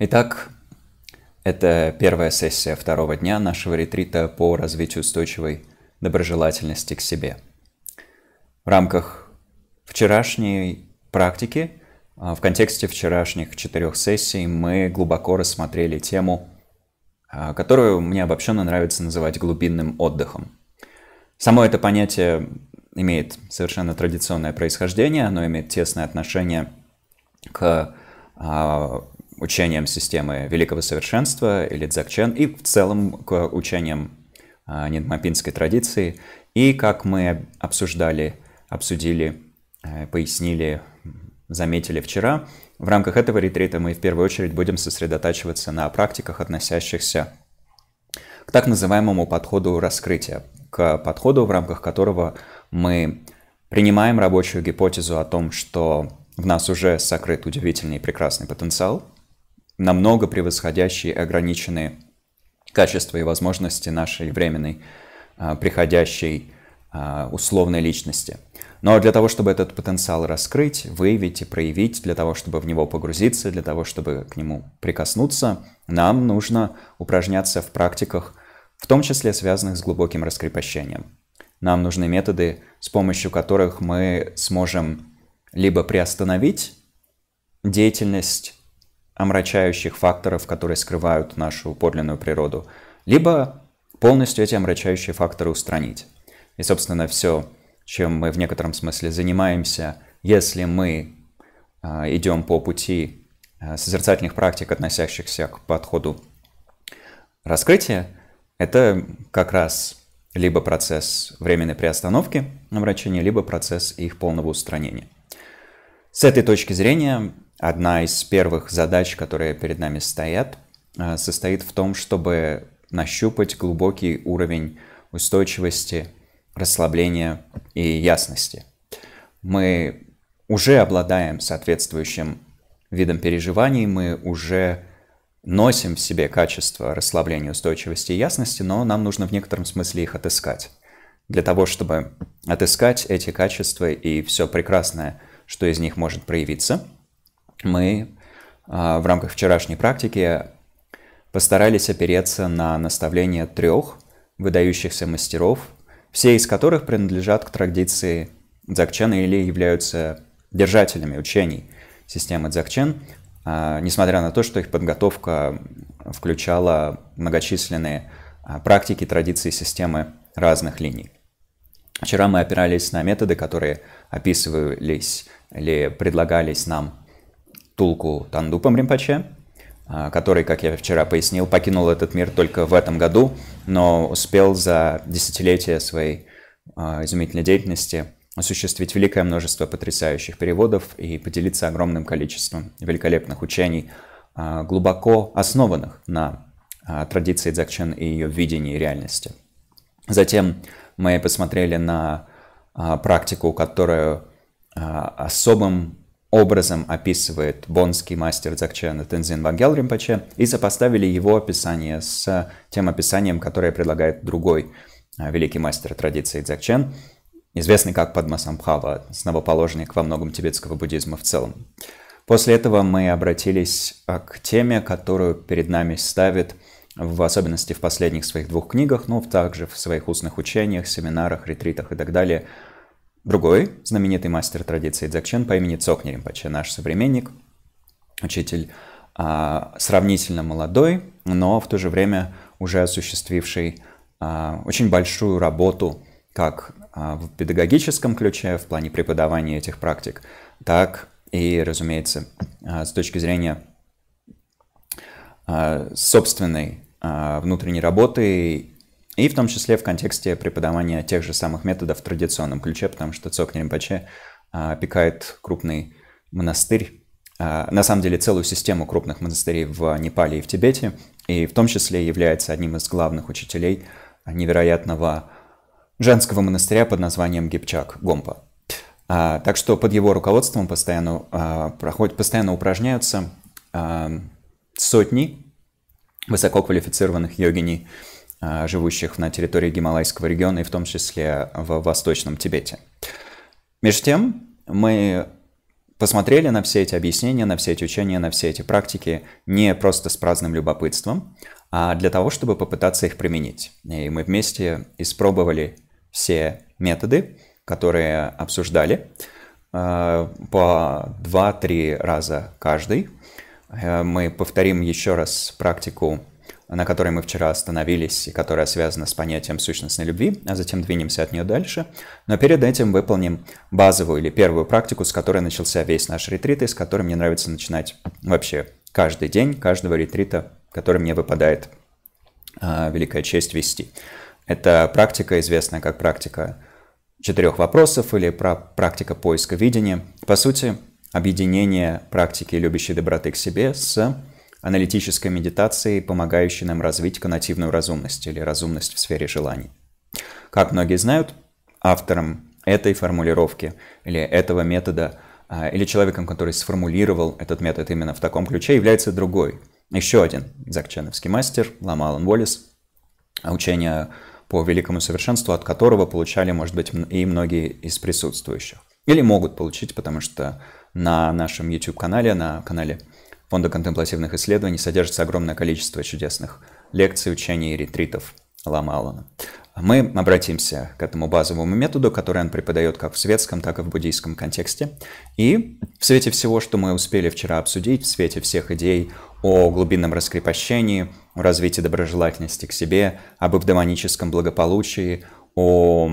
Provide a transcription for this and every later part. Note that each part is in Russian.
Итак, это первая сессия второго дня нашего ретрита по развитию устойчивой доброжелательности к себе. В рамках вчерашней практики, а, в контексте вчерашних четырех сессий, мы глубоко рассмотрели тему, а, которую мне обобщенно нравится называть глубинным отдыхом. Само это понятие имеет совершенно традиционное происхождение, оно имеет тесное отношение к а, учением системы великого совершенства или дзакчен и в целом к учениям а, ниндмапинской традиции. И как мы обсуждали, обсудили, э, пояснили, заметили вчера, в рамках этого ретрита мы в первую очередь будем сосредотачиваться на практиках, относящихся к так называемому подходу раскрытия, к подходу, в рамках которого мы принимаем рабочую гипотезу о том, что в нас уже сокрыт удивительный и прекрасный потенциал, намного превосходящие ограниченные качества и возможности нашей временной а, приходящей а, условной личности. Но ну, а для того, чтобы этот потенциал раскрыть, выявить и проявить, для того, чтобы в него погрузиться, для того, чтобы к нему прикоснуться, нам нужно упражняться в практиках, в том числе связанных с глубоким раскрепощением. Нам нужны методы, с помощью которых мы сможем либо приостановить деятельность омрачающих факторов, которые скрывают нашу подлинную природу, либо полностью эти омрачающие факторы устранить. И, собственно, все, чем мы в некотором смысле занимаемся, если мы а, идем по пути а, созерцательных практик, относящихся к подходу раскрытия, это как раз либо процесс временной приостановки омрачения, либо процесс их полного устранения. С этой точки зрения одна из первых задач, которые перед нами стоят, э, состоит в том, чтобы нащупать глубокий уровень устойчивости, расслабления и ясности. Мы уже обладаем соответствующим видом переживаний, мы уже носим в себе качество расслабления, устойчивости и ясности, но нам нужно в некотором смысле их отыскать. Для того, чтобы отыскать эти качества и все прекрасное, что из них может проявиться – мы а, в рамках вчерашней практики постарались опереться на наставление трех выдающихся мастеров, все из которых принадлежат к традиции дзакчена или являются держателями учений системы дзакчен, а, несмотря на то, что их подготовка включала многочисленные а, практики традиции системы разных линий. Вчера мы опирались на методы, которые описывались или предлагались нам Тулку Тандупом Римпаче, а, который, как я вчера пояснил, покинул этот мир только в этом году, но успел за десятилетия своей а, изумительной деятельности осуществить великое множество потрясающих переводов и поделиться огромным количеством великолепных учений, а, глубоко основанных на традиции Дзакчен и ее видении реальности. Затем мы посмотрели на практику, которую особым образом описывает бонский мастер Дзакчена Тензин Вангел Римпаче, и сопоставили его описание с тем описанием, которое предлагает другой а, великий мастер традиции Дзакчен, известный как Падмасамбхава, основоположник во многом тибетского буддизма в целом. После этого мы обратились а, к теме, которую перед нами ставит, в особенности в последних своих двух книгах, но ну, также в своих устных учениях, семинарах, ретритах и так далее – Другой знаменитый мастер традиции дзакчен по имени Цокни Римпаче, наш современник, учитель а, сравнительно молодой, но в то же время уже осуществивший а, очень большую работу как а, в педагогическом ключе в плане преподавания этих практик, так и, разумеется, а, с точки зрения а, собственной а, внутренней работы и в том числе в контексте преподавания тех же самых методов в традиционном ключе, потому что Цок Римпоче а, опекает крупный монастырь, а, на самом деле целую систему крупных монастырей в Непале и в Тибете, и в том числе является одним из главных учителей невероятного женского монастыря под названием Гипчак Гомпа. А, так что под его руководством постоянно, проходят, постоянно упражняются сотни высококвалифицированных йогиней, а, живущих на территории Гималайского региона и в том числе в Восточном Тибете. Между тем, мы посмотрели на все эти объяснения, на все эти учения, на все эти практики не просто с праздным любопытством, а для того, чтобы попытаться их применить. И мы вместе испробовали все методы, которые обсуждали, а, по 2-3 раза каждый. Э, мы повторим еще раз практику на которой мы вчера остановились и которая связана с понятием сущностной любви, а затем двинемся от нее дальше. Но перед этим выполним базовую или первую практику, с которой начался весь наш ретрит и с которой мне нравится начинать вообще каждый день, каждого ретрита, который мне выпадает э, великая честь вести. Это практика, известная как практика четырех вопросов или про практика поиска видения. По сути, объединение практики любящей доброты к себе с аналитической медитации, помогающей нам развить коннотивную разумность или разумность в сфере желаний. Как многие знают, автором этой формулировки или этого метода а, или человеком, который сформулировал этот метод именно в таком ключе, является другой, еще один дзакченовский мастер Ламалан Уоллес, учение по великому совершенству, от которого получали, может быть, и многие из присутствующих. Или могут получить, потому что на нашем YouTube-канале, на канале Фонда конtemплативных исследований содержится огромное количество чудесных лекций, учений и ретритов Лама Алана. Мы обратимся к этому базовому методу, который он преподает как в светском, так и в буддийском контексте. И в свете всего, что мы успели вчера обсудить, в свете всех идей о глубинном раскрепощении, о развитии доброжелательности к себе, об эвдемоническом благополучии, о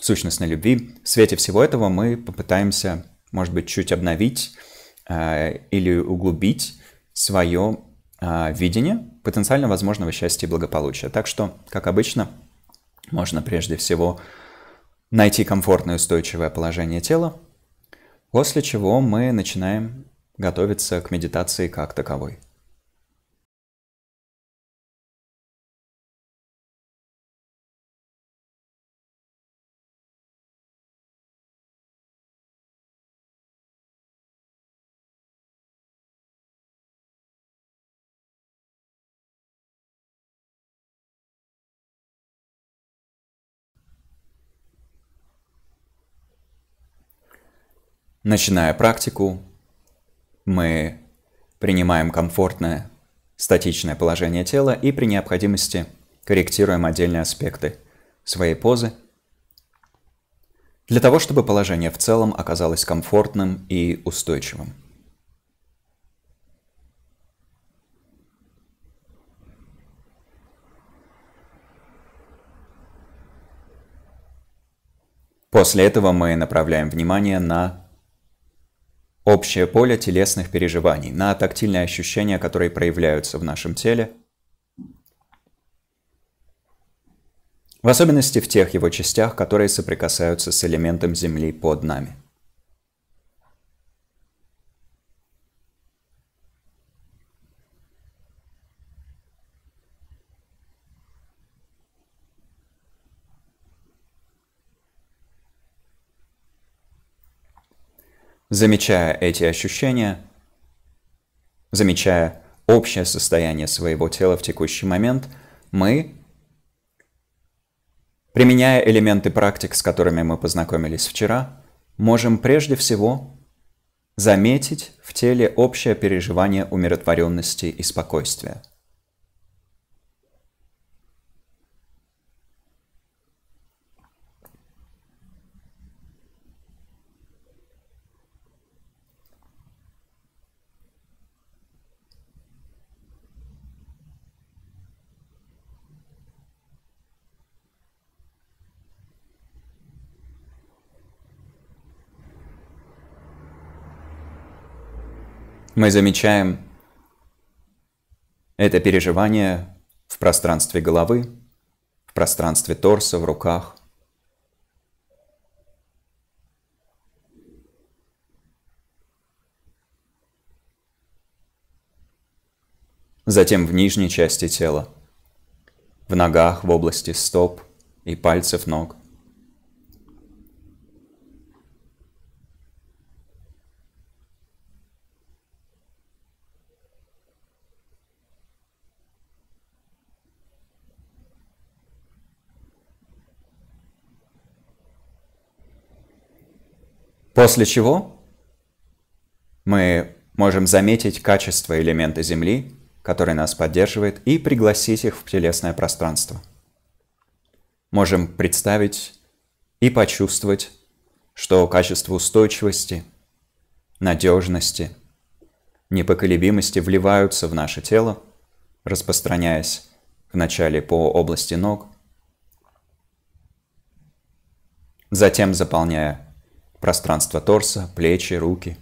сущностной любви, в свете всего этого мы попытаемся, может быть, чуть обновить э, или углубить свое а, видение потенциально возможного счастья и благополучия. Так что, как обычно, можно прежде всего найти комфортное устойчивое положение тела, после чего мы начинаем готовиться к медитации как таковой. Начиная практику, мы принимаем комфортное статичное положение тела и при необходимости корректируем отдельные аспекты своей позы, для того, чтобы положение в целом оказалось комфортным и устойчивым. После этого мы направляем внимание на Общее поле телесных переживаний на тактильные ощущения, которые проявляются в нашем теле, в особенности в тех его частях, которые соприкасаются с элементом Земли под нами. замечая эти ощущения, замечая общее состояние своего тела в текущий момент, мы, применяя элементы практик, с которыми мы познакомились вчера, можем прежде всего заметить в теле общее переживание умиротворенности и спокойствия – Мы замечаем это переживание в пространстве головы, в пространстве торса, в руках. Затем в нижней части тела, в ногах, в области стоп и пальцев ног. После чего мы можем заметить качество элемента Земли, который нас поддерживает, и пригласить их в телесное пространство. Можем представить и почувствовать, что качество устойчивости, надежности, непоколебимости вливаются в наше тело, распространяясь вначале по области ног, затем заполняя пространство торса, плечи, руки.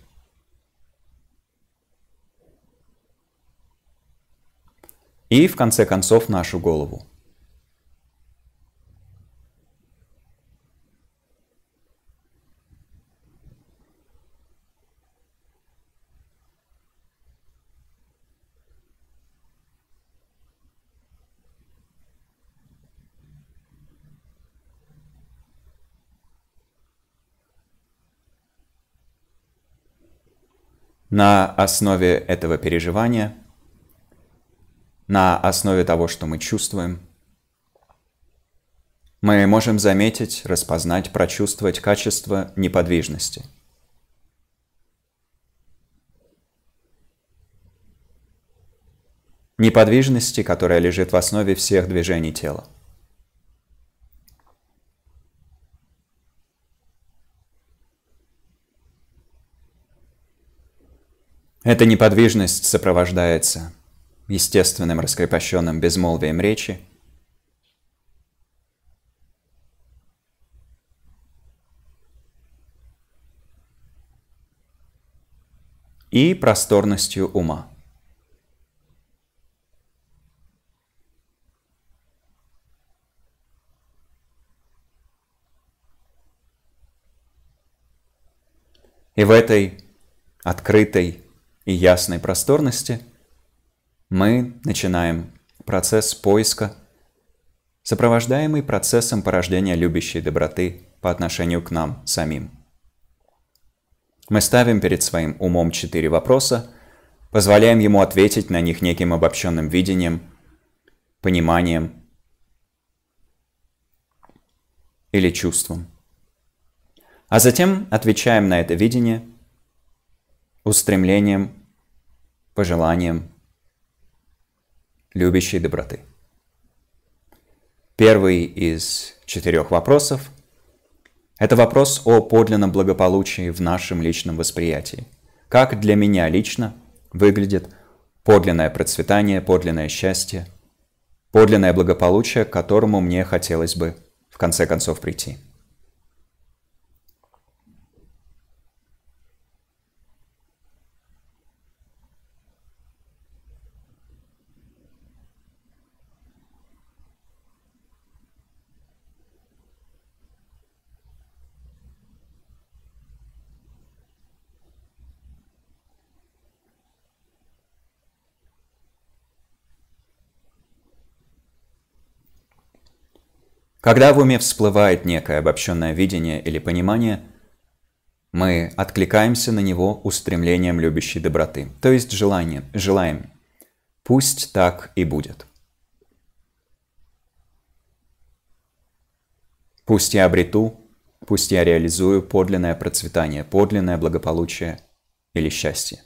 И в конце концов нашу голову. на основе этого переживания, на основе того, что мы чувствуем, мы можем заметить, распознать, прочувствовать качество неподвижности – неподвижности, которая лежит в основе всех движений тела. Эта неподвижность сопровождается естественным раскрепощенным безмолвием речи, и просторностью ума. И в этой открытой и ясной просторности, мы начинаем процесс поиска, сопровождаемый процессом порождения любящей доброты по отношению к нам самим. Мы ставим перед своим умом четыре вопроса, позволяем ему ответить на них неким обобщенным видением, пониманием или чувством. А затем отвечаем на это видение устремлением пожеланием любящей доброты. Первый из четырех вопросов – это вопрос о подлинном благополучии в нашем личном восприятии. Как для меня лично выглядит подлинное процветание, подлинное счастье, подлинное благополучие, к которому мне хотелось бы в конце концов прийти – Когда в уме всплывает некое обобщенное видение или понимание, мы откликаемся на него устремлением любящей доброты, то есть желанием, желаем. Пусть так и будет. Пусть я обрету, пусть я реализую подлинное процветание, подлинное благополучие или счастье.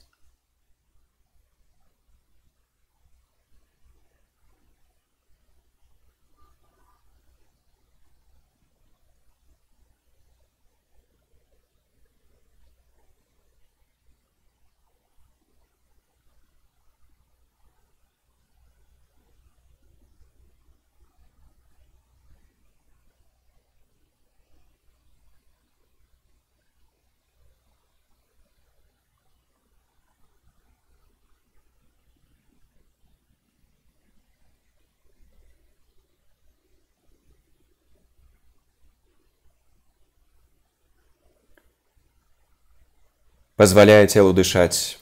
позволяя телу дышать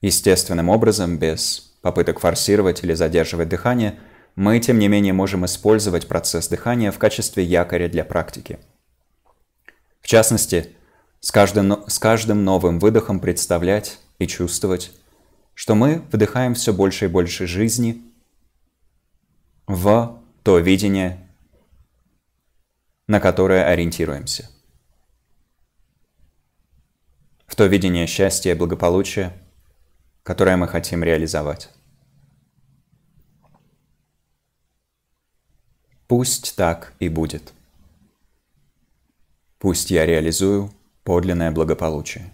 естественным образом, без попыток форсировать или задерживать дыхание, мы, тем не менее, можем использовать процесс дыхания в качестве якоря для практики. В частности, с каждым, с каждым новым выдохом представлять и чувствовать, что мы вдыхаем все больше и больше жизни в то видение, на которое ориентируемся в то видение счастья и благополучия, которое мы хотим реализовать. Пусть так и будет. Пусть я реализую подлинное благополучие.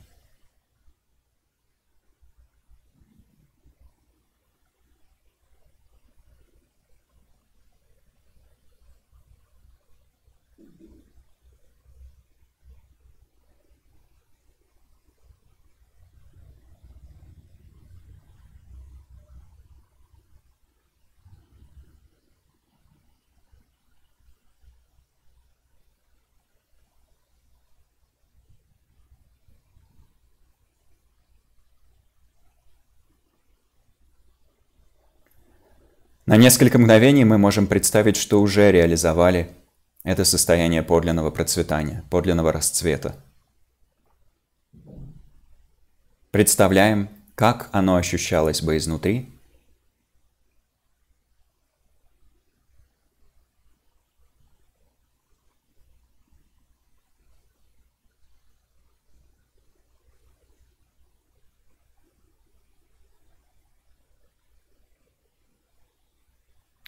На несколько мгновений мы можем представить, что уже реализовали это состояние подлинного процветания, подлинного расцвета. Представляем, как оно ощущалось бы изнутри –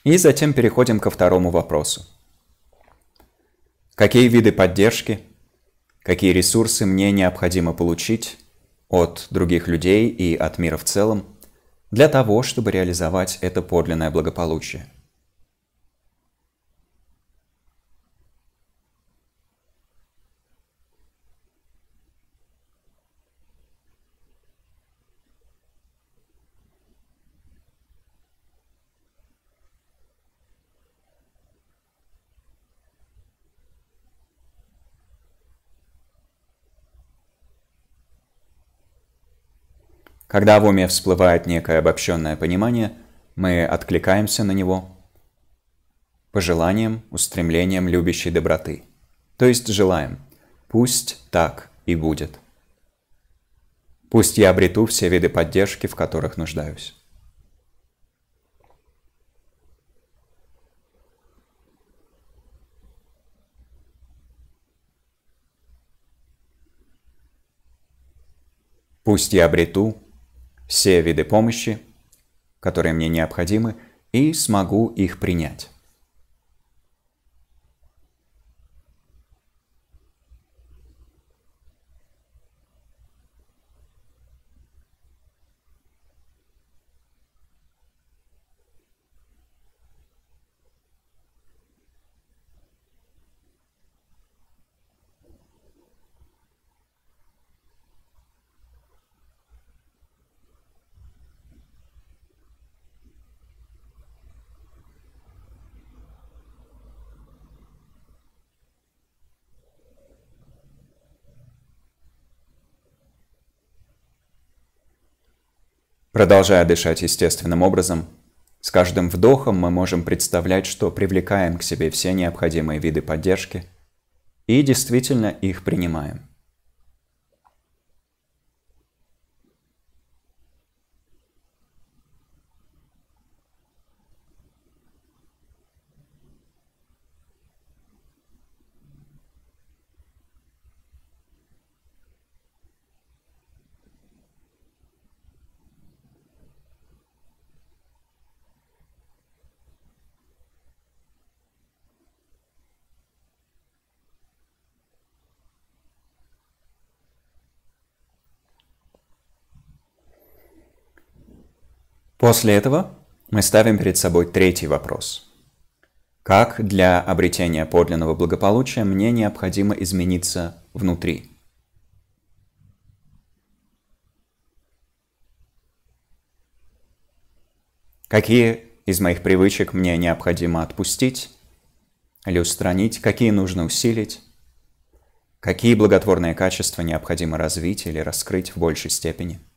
И затем переходим ко второму вопросу. Какие виды поддержки, какие ресурсы мне необходимо получить от других людей и от мира в целом для того, чтобы реализовать это подлинное благополучие? Когда в уме всплывает некое обобщенное понимание, мы откликаемся на него пожеланием, устремлением любящей доброты. То есть желаем «пусть так и будет». Пусть я обрету все виды поддержки, в которых нуждаюсь. Пусть я обрету все виды помощи, которые мне необходимы, и смогу их принять. Продолжая дышать естественным образом, с каждым вдохом мы можем представлять, что привлекаем к себе все необходимые виды поддержки и действительно их принимаем. После этого мы ставим перед собой третий вопрос. Как для обретения подлинного благополучия мне необходимо измениться внутри? Какие из моих привычек мне необходимо отпустить или устранить, какие нужно усилить, какие благотворные качества необходимо развить или раскрыть в большей степени –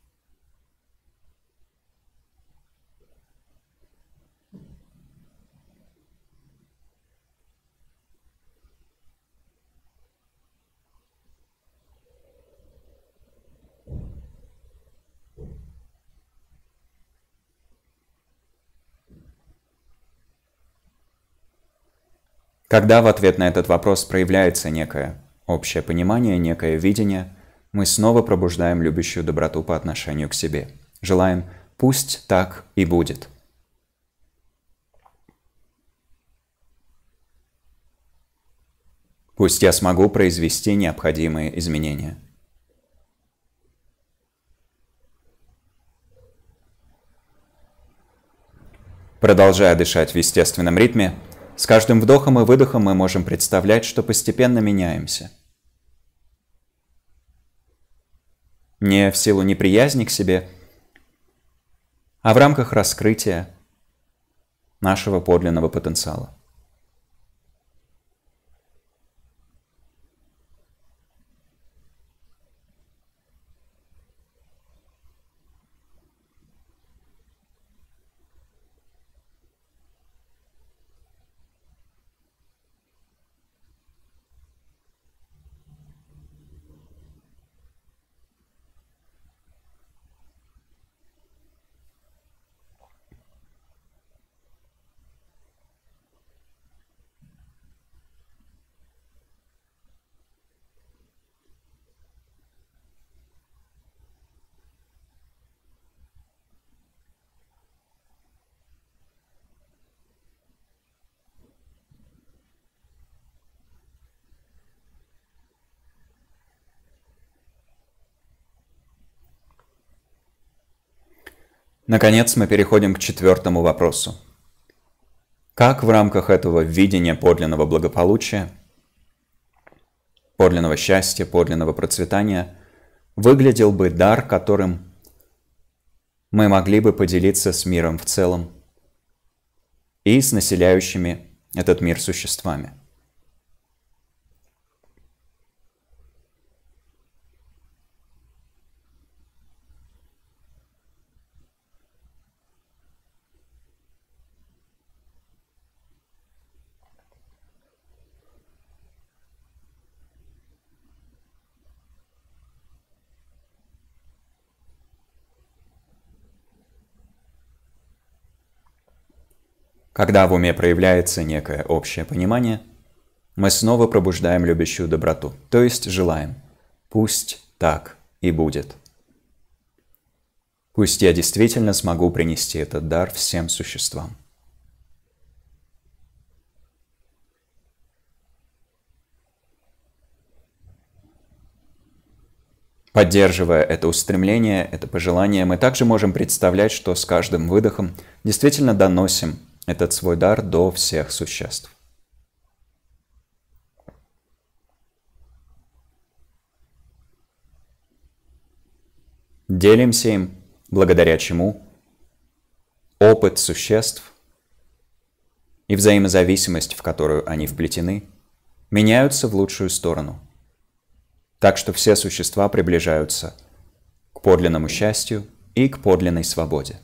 Когда в ответ на этот вопрос проявляется некое общее понимание, некое видение, мы снова пробуждаем любящую доброту по отношению к себе. Желаем «пусть так и будет». Пусть я смогу произвести необходимые изменения. Продолжая дышать в естественном ритме, с каждым вдохом и выдохом мы можем представлять, что постепенно меняемся. Не в силу неприязни к себе, а в рамках раскрытия нашего подлинного потенциала. Наконец, мы переходим к четвертому вопросу. Как в рамках этого видения подлинного благополучия, подлинного счастья, подлинного процветания выглядел бы дар, которым мы могли бы поделиться с миром в целом и с населяющими этот мир существами? Когда в уме проявляется некое общее понимание, мы снова пробуждаем любящую доброту, то есть желаем «пусть так и будет». Пусть я действительно смогу принести этот дар всем существам. Поддерживая это устремление, это пожелание, мы также можем представлять, что с каждым выдохом действительно доносим этот свой дар до всех существ. Делимся им, благодаря чему опыт существ и взаимозависимость, в которую они вплетены, меняются в лучшую сторону. Так что все существа приближаются к подлинному счастью и к подлинной свободе.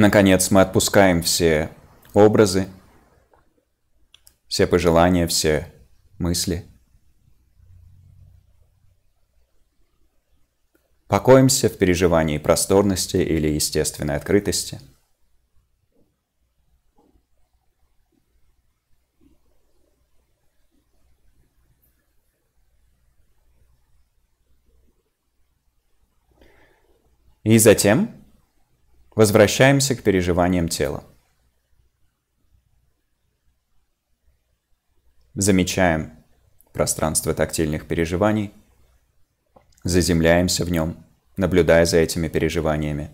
Наконец, мы отпускаем все образы, все пожелания, все мысли. Покоимся в переживании просторности или естественной открытости. И затем Возвращаемся к переживаниям тела. Замечаем пространство тактильных переживаний, заземляемся в нем, наблюдая за этими переживаниями.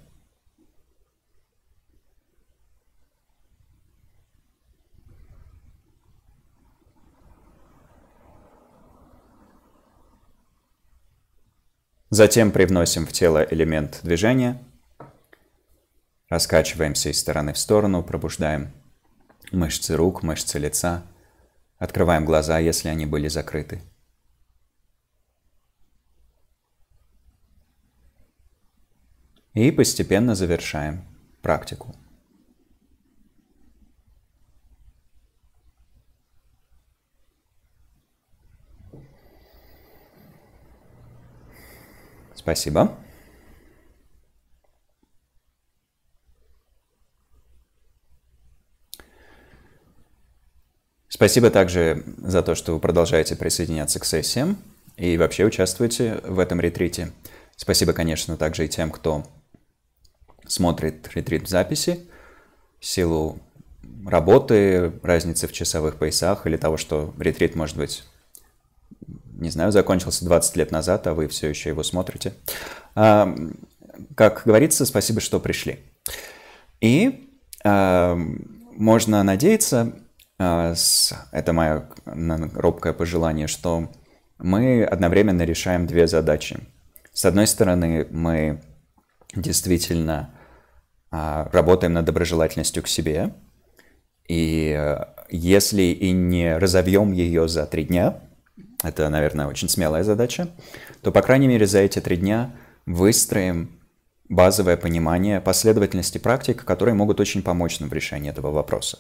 Затем привносим в тело элемент движения – Раскачиваемся из стороны в сторону, пробуждаем мышцы рук, мышцы лица. Открываем глаза, если они были закрыты. И постепенно завершаем практику. Спасибо. Спасибо также за то, что вы продолжаете присоединяться к сессиям и вообще участвуете в этом ретрите. Спасибо, конечно, также и тем, кто смотрит ретрит в записи. В силу работы, разницы в часовых поясах или того, что ретрит, может быть, не знаю, закончился 20 лет назад, а вы все еще его смотрите. А, как говорится, спасибо, что пришли. И а, можно надеяться, а, это мое робкое пожелание, что мы одновременно решаем две задачи. С одной стороны, мы действительно а, работаем над доброжелательностью к себе, и э, если и не разовьем ее за три дня, это, наверное, очень смелая задача, то, по крайней мере, за эти три дня выстроим базовое понимание последовательности практик, которые могут очень помочь нам в решении этого вопроса.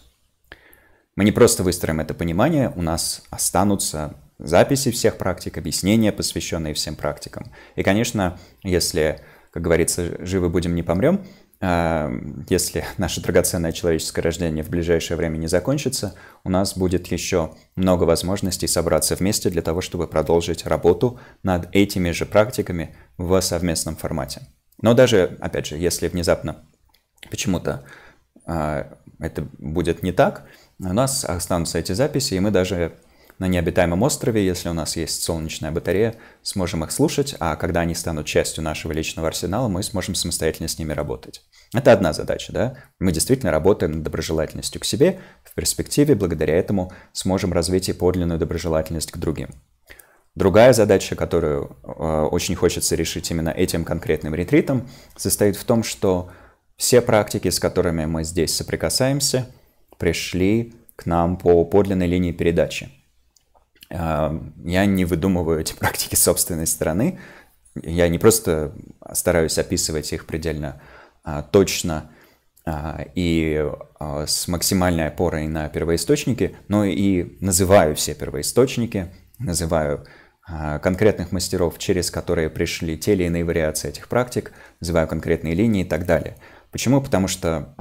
Мы не просто выстроим это понимание, у нас останутся записи всех практик, объяснения, посвященные всем практикам. И, конечно, если, как говорится, живы будем, не помрем, а, если наше драгоценное человеческое рождение в ближайшее время не закончится, у нас будет еще много возможностей собраться вместе для того, чтобы продолжить работу над этими же практиками в совместном формате. Но даже, опять же, если внезапно почему-то а, это будет не так, у нас останутся эти записи, и мы даже на необитаемом острове, если у нас есть солнечная батарея, сможем их слушать, а когда они станут частью нашего личного арсенала, мы сможем самостоятельно с ними работать. Это одна задача, да? Мы действительно работаем над доброжелательностью к себе, в перспективе благодаря этому сможем развить и подлинную доброжелательность к другим. Другая задача, которую э, очень хочется решить именно этим конкретным ретритом, состоит в том, что все практики, с которыми мы здесь соприкасаемся – пришли к нам по подлинной линии передачи. А, я не выдумываю эти практики собственной стороны. Я не просто стараюсь описывать их предельно а, точно а, и с максимальной опорой на первоисточники, но и называю все первоисточники, называю конкретных мастеров, через которые пришли те или иные вариации этих практик, называю конкретные линии и так далее. Почему? Потому что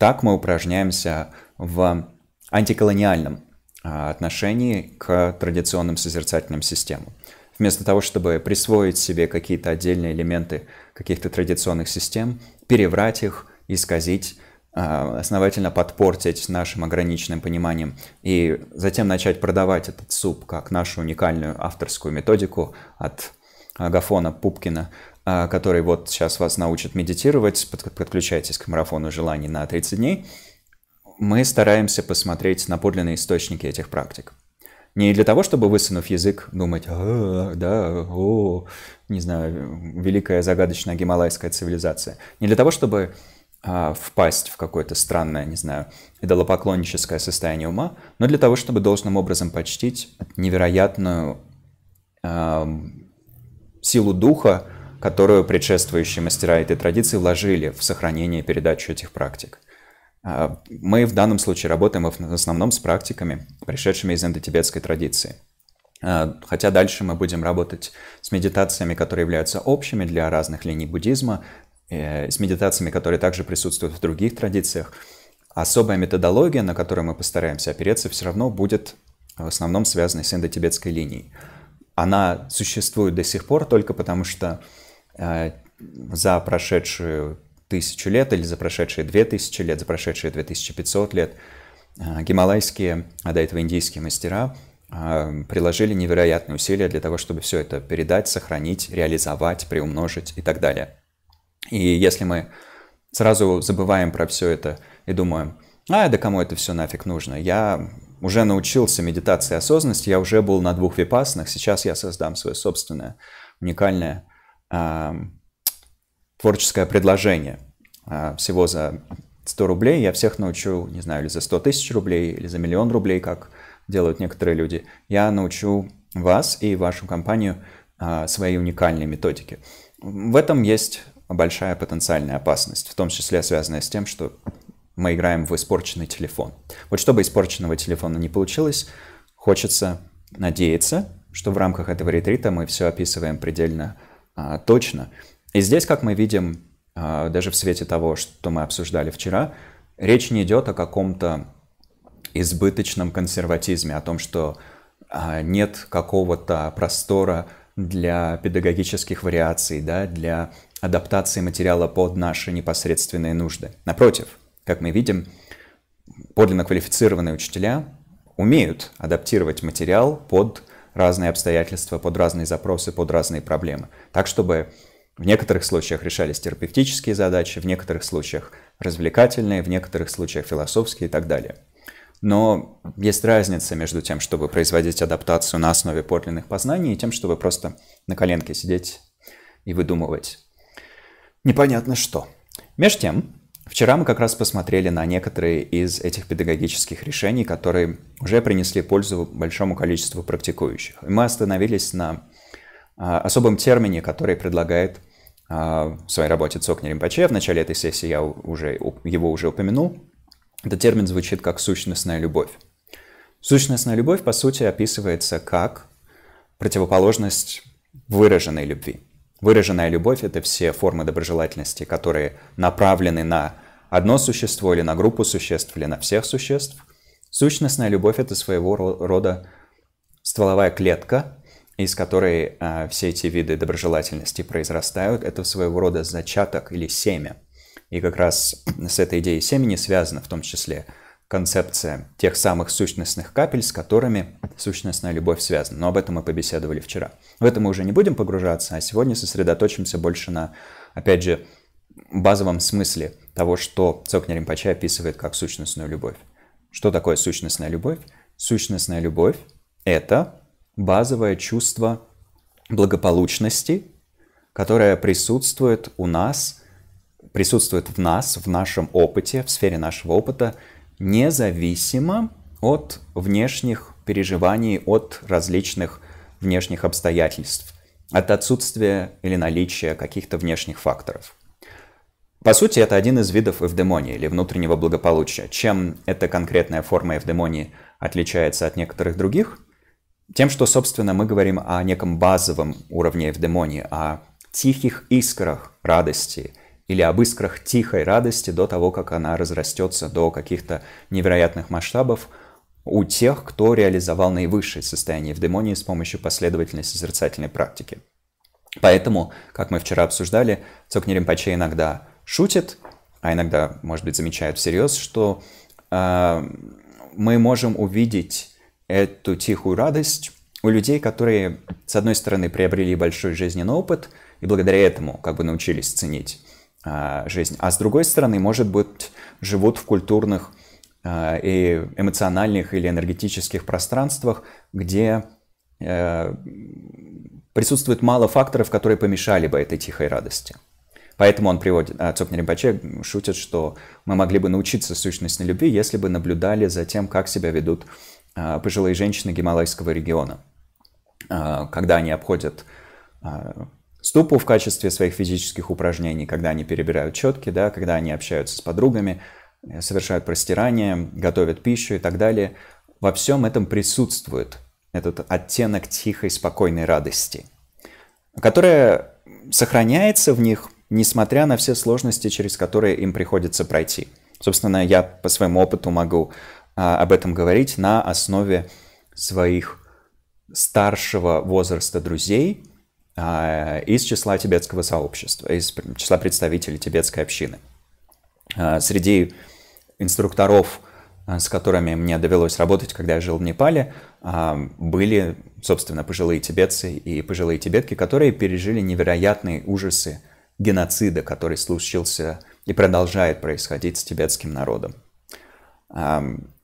так мы упражняемся в антиколониальном а, отношении к традиционным созерцательным системам. Вместо того, чтобы присвоить себе какие-то отдельные элементы каких-то традиционных систем, переврать их, исказить, а, основательно подпортить нашим ограниченным пониманием и затем начать продавать этот суп как нашу уникальную авторскую методику от Агафона Пупкина – а, который вот сейчас вас научит медитировать, подключайтесь к марафону желаний на 30 дней, мы стараемся посмотреть на подлинные источники этих практик. Не для того, чтобы, высунув язык, думать, а, да, о, не знаю, великая загадочная гималайская цивилизация. Не для того, чтобы а, впасть в какое-то странное, не знаю, идолопоклонническое состояние ума, но для того, чтобы должным образом почтить невероятную а, силу духа, которую предшествующие мастера этой традиции вложили в сохранение и передачу этих практик. А, мы в данном случае работаем в основном с практиками, пришедшими из индотибетской традиции. А, хотя дальше мы будем работать с медитациями, которые являются общими для разных линий буддизма, э, с медитациями, которые также присутствуют в других традициях. Особая методология, на которую мы постараемся опереться, все равно будет в основном связана с индотибетской линией. Она существует до сих пор только потому, что а, за прошедшую тысячу лет или за прошедшие две тысячи лет, за прошедшие 2500 лет а, гималайские, а до этого индийские мастера а, приложили невероятные усилия для того, чтобы все это передать, сохранить, реализовать, приумножить и так далее. И если мы сразу забываем про все это и думаем, а, да кому это все нафиг нужно? Я уже научился медитации осознанности, я уже был на двух випаснах, сейчас я создам свое собственное уникальное творческое предложение. А, всего за 100 рублей я всех научу, не знаю, или за 100 тысяч рублей, или за миллион рублей, как делают некоторые люди. Я научу вас и вашу компанию а, своей уникальной методике. В этом есть большая потенциальная опасность, в том числе связанная с тем, что мы играем в испорченный телефон. Вот чтобы испорченного телефона не получилось, хочется надеяться, что в рамках этого ретрита мы все описываем предельно а, точно. И здесь, как мы видим, а, даже в свете того, что мы обсуждали вчера, речь не идет о каком-то избыточном консерватизме, о том, что а, нет какого-то простора для педагогических вариаций, да, для адаптации материала под наши непосредственные нужды. Напротив, как мы видим, подлинно квалифицированные учителя умеют адаптировать материал под разные обстоятельства, под разные запросы, под разные проблемы. Так, чтобы в некоторых случаях решались терапевтические задачи, в некоторых случаях развлекательные, в некоторых случаях философские и так далее. Но есть разница между тем, чтобы производить адаптацию на основе подлинных познаний, и тем, чтобы просто на коленке сидеть и выдумывать непонятно что. Между тем, Вчера мы как раз посмотрели на некоторые из этих педагогических решений, которые уже принесли пользу большому количеству практикующих. И мы остановились на а, особом термине, который предлагает а, в своей работе Цокни Римпаче. В начале этой сессии я уже, его уже упомянул. Этот термин звучит как «сущностная любовь». Сущностная любовь, по сути, описывается как противоположность выраженной любви – Выраженная любовь – это все формы доброжелательности, которые направлены на одно существо или на группу существ, или на всех существ. Сущностная любовь – это своего рода стволовая клетка, из которой а, все эти виды доброжелательности произрастают. Это своего рода зачаток или семя. И как раз с этой идеей семени связано в том числе – концепция тех самых сущностных капель, с которыми сущностная любовь связана. Но об этом мы побеседовали вчера. В это мы уже не будем погружаться, а сегодня сосредоточимся больше на, опять же, базовом смысле того, что Цокня Римпача описывает как сущностную любовь. Что такое сущностная любовь? Сущностная любовь – это базовое чувство благополучности, которое присутствует у нас, присутствует в нас, в нашем опыте, в сфере нашего опыта – независимо от внешних переживаний, от различных внешних обстоятельств, от отсутствия или наличия каких-то внешних факторов. По сути, это один из видов эвдемонии или внутреннего благополучия. Чем эта конкретная форма эвдемонии отличается от некоторых других? Тем, что, собственно, мы говорим о неком базовом уровне эвдемонии, о тихих искрах радости, или об искрах тихой радости до того, как она разрастется до каких-то невероятных масштабов у тех, кто реализовал наивысшее состояние в демонии с помощью последовательной созерцательной практики. Поэтому, как мы вчера обсуждали, Цокни Римпаче иногда шутит, а иногда, может быть, замечает всерьез, что э, мы можем увидеть эту тихую радость у людей, которые, с одной стороны, приобрели большой жизненный опыт и благодаря этому как бы научились ценить Э, жизнь. А с другой стороны, может быть, живут в культурных э, и эмоциональных или энергетических пространствах, где э, присутствует мало факторов, которые помешали бы этой тихой радости. Поэтому он приводит, Цокни Римпаче шутит, что мы могли бы научиться сущностной любви, если бы наблюдали за тем, как себя ведут пожилые женщины гималайского региона. Когда они обходят ступу в качестве своих физических упражнений, когда они перебирают четки, да, когда они общаются с подругами, э, совершают простирание, готовят пищу и так далее. Во всем этом присутствует этот оттенок тихой, спокойной радости, которая сохраняется в них, несмотря на все сложности, через которые им приходится пройти. Собственно, я по своему опыту могу а, об этом говорить на основе своих старшего возраста друзей, а, из числа тибетского сообщества, из числа представителей тибетской общины. А, среди инструкторов, а, с которыми мне довелось работать, когда я жил в Непале, были, собственно, пожилые тибетцы и пожилые тибетки, которые пережили невероятные ужасы геноцида, который случился и продолжает происходить с тибетским народом.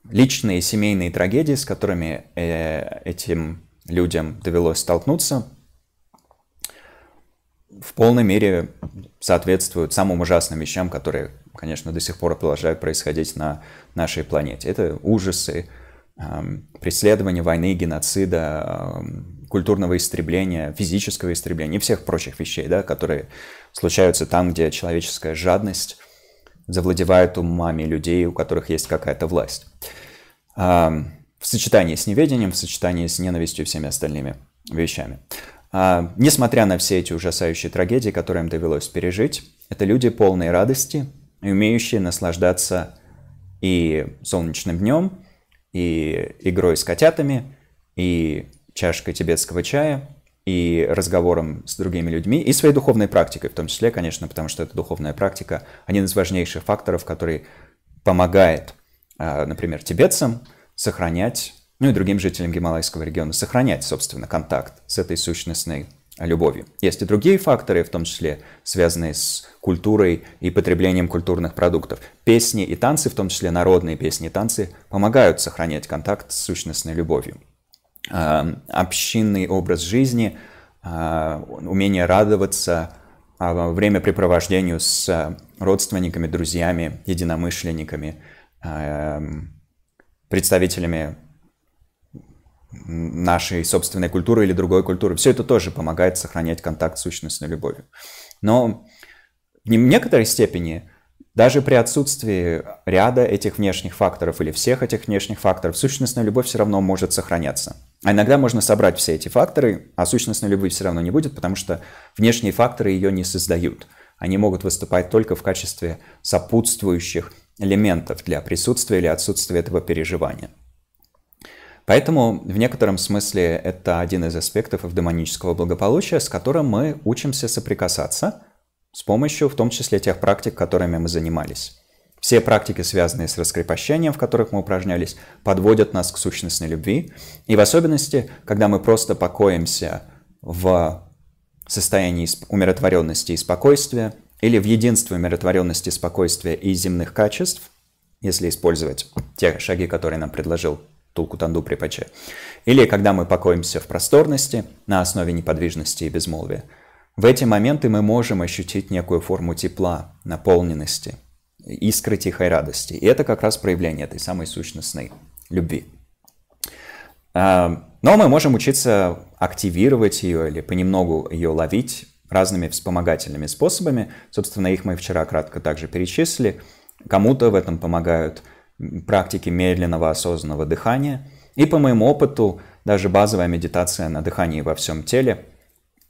Личные семейные трагедии, с которыми э, этим людям довелось столкнуться, в полной мере соответствуют самым ужасным вещам, которые, конечно, до сих пор продолжают происходить на нашей планете. Это ужасы, эм, преследования, войны, геноцида, эм, культурного истребления, физического истребления и всех прочих вещей, да, которые случаются там, где человеческая жадность завладевает умами людей, у которых есть какая-то власть. Эм, в сочетании с неведением, в сочетании с ненавистью и всеми остальными вещами. А, несмотря на все эти ужасающие трагедии, которые им довелось пережить, это люди полные радости, умеющие наслаждаться и солнечным днем, и игрой с котятами, и чашкой тибетского чая, и разговором с другими людьми, и своей духовной практикой в том числе, конечно, потому что эта духовная практика – один из важнейших факторов, который помогает, а, например, тибетцам сохранять ну и другим жителям Гималайского региона сохранять, собственно, контакт с этой сущностной любовью. Есть и другие факторы, в том числе связанные с культурой и потреблением культурных продуктов. Песни и танцы, в том числе народные песни и танцы, помогают сохранять контакт с сущностной любовью. А, общинный образ жизни, а, умение радоваться а, времяпрепровождению с родственниками, друзьями, единомышленниками, представителями нашей собственной культуры или другой культуры. Все это тоже помогает сохранять контакт с сущностной любовью. Но в некоторой степени даже при отсутствии ряда этих внешних факторов или всех этих внешних факторов, сущностная любовь все равно может сохраняться. А иногда можно собрать все эти факторы, а сущностной любви все равно не будет, потому что внешние факторы ее не создают. Они могут выступать только в качестве сопутствующих элементов для присутствия или отсутствия этого переживания. Поэтому в некотором смысле это один из аспектов демонического благополучия, с которым мы учимся соприкасаться с помощью в том числе тех практик, которыми мы занимались. Все практики, связанные с раскрепощением, в которых мы упражнялись, подводят нас к сущностной любви. И в особенности, когда мы просто покоимся в состоянии умиротворенности и спокойствия, или в единстве умиротворенности, спокойствия и земных качеств, если использовать те шаги, которые нам предложил танду Припаче. Или когда мы покоимся в просторности на основе неподвижности и безмолвия. В эти моменты мы можем ощутить некую форму тепла, наполненности, искры тихой радости. И это как раз проявление этой самой сущностной любви. А, но мы можем учиться активировать ее или понемногу ее ловить разными вспомогательными способами. Собственно, их мы вчера кратко также перечислили. Кому-то в этом помогают – практики медленного осознанного дыхания. И по моему опыту, даже базовая медитация на дыхании во всем теле,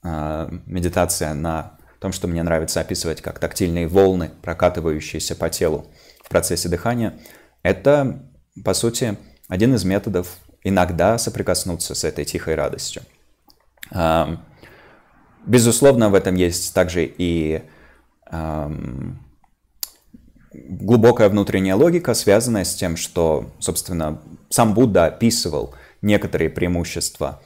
а, медитация на том, что мне нравится описывать как тактильные волны, прокатывающиеся по телу в процессе дыхания, это, по сути, один из методов иногда соприкоснуться с этой тихой радостью. А, безусловно, в этом есть также и глубокая внутренняя логика, связанная с тем, что, собственно, сам Будда описывал некоторые преимущества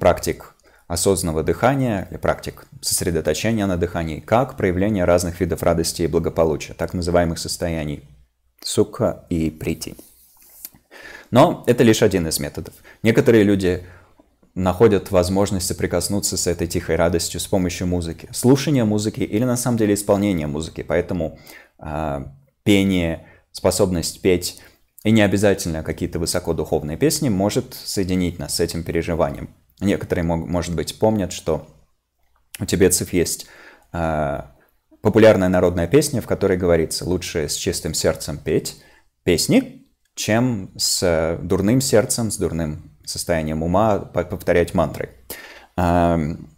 практик осознанного дыхания или практик сосредоточения на дыхании как проявление разных видов радости и благополучия, так называемых состояний сука и прийти. Но это лишь один из методов. Некоторые люди находят возможность соприкоснуться с этой тихой радостью с помощью музыки. Слушание музыки или на самом деле исполнение музыки. Поэтому э, пение, способность петь и не обязательно какие-то высокодуховные песни может соединить нас с этим переживанием. Некоторые, может быть, помнят, что у тибетцев есть э, популярная народная песня, в которой говорится «лучше с чистым сердцем петь песни, чем с дурным сердцем, с дурным состоянием ума повторять мантры. Эм,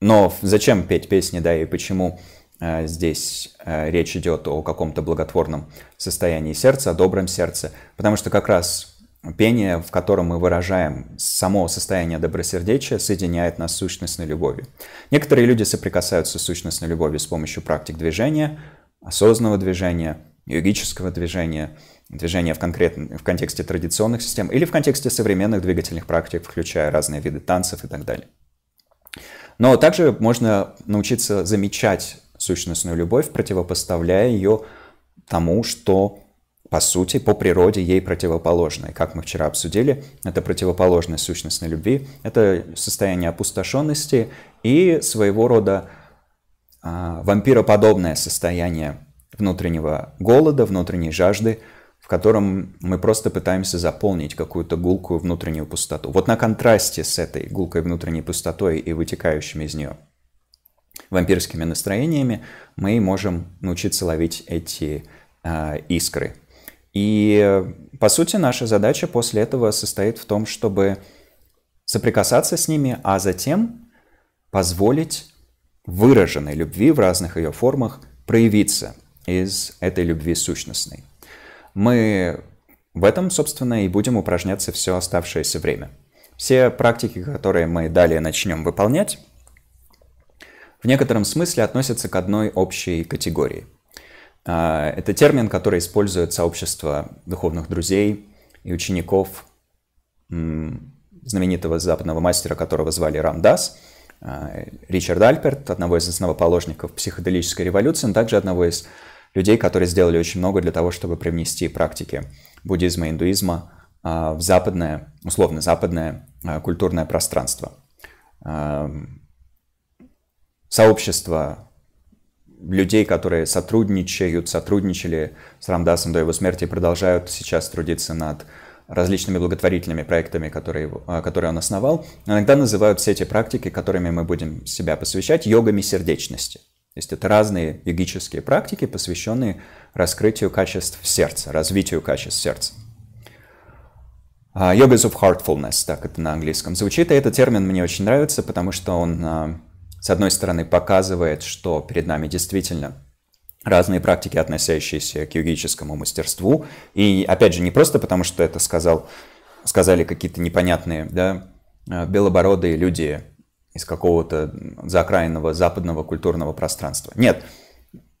но зачем петь песни, да, и почему э, здесь э, речь идет о каком-то благотворном состоянии сердца, о добром сердце? Потому что как раз пение, в котором мы выражаем само состояние добросердечия, соединяет нас с сущностной любовью. Некоторые люди соприкасаются с сущностной любовью с помощью практик движения, осознанного движения, йогического движения – движение в, конкретном, в контексте традиционных систем или в контексте современных двигательных практик, включая разные виды танцев и так далее. Но также можно научиться замечать сущностную любовь, противопоставляя ее тому, что по сути, по природе ей противоположно. И как мы вчера обсудили, это противоположность сущностной любви, это состояние опустошенности и своего рода а, вампироподобное состояние внутреннего голода, внутренней жажды, котором мы просто пытаемся заполнить какую-то гулкую внутреннюю пустоту. Вот на контрасте с этой гулкой внутренней пустотой и вытекающими из нее вампирскими настроениями мы можем научиться ловить эти э, искры. И, по сути, наша задача после этого состоит в том, чтобы соприкасаться с ними, а затем позволить выраженной любви в разных ее формах проявиться из этой любви сущностной. Мы в этом, собственно, и будем упражняться все оставшееся время. Все практики, которые мы далее начнем выполнять, в некотором смысле относятся к одной общей категории. А, это термин, который использует сообщество духовных друзей и учеников знаменитого западного мастера, которого звали Рамдас, а, Ричард Альперт, одного из основоположников психоделической революции, но также одного из людей, которые сделали очень много для того, чтобы привнести практики буддизма и индуизма а, в западное, условно западное а, культурное пространство. А, сообщество людей, которые сотрудничают, сотрудничали с Рамдасом до его смерти и продолжают сейчас трудиться над различными благотворительными проектами, которые, которые он основал, иногда называют все эти практики, которыми мы будем себя посвящать, йогами сердечности. То есть это разные йогические практики, посвященные раскрытию качеств сердца, развитию качеств сердца. А, Yogas of Heartfulness, так это на английском звучит, и этот термин мне очень нравится, потому что он, а, с одной стороны, показывает, что перед нами действительно разные практики, относящиеся к йогическому мастерству, и, опять же, не просто потому, что это сказал, сказали какие-то непонятные, да, а, белобородые люди из какого-то закраинного западного культурного пространства. Нет,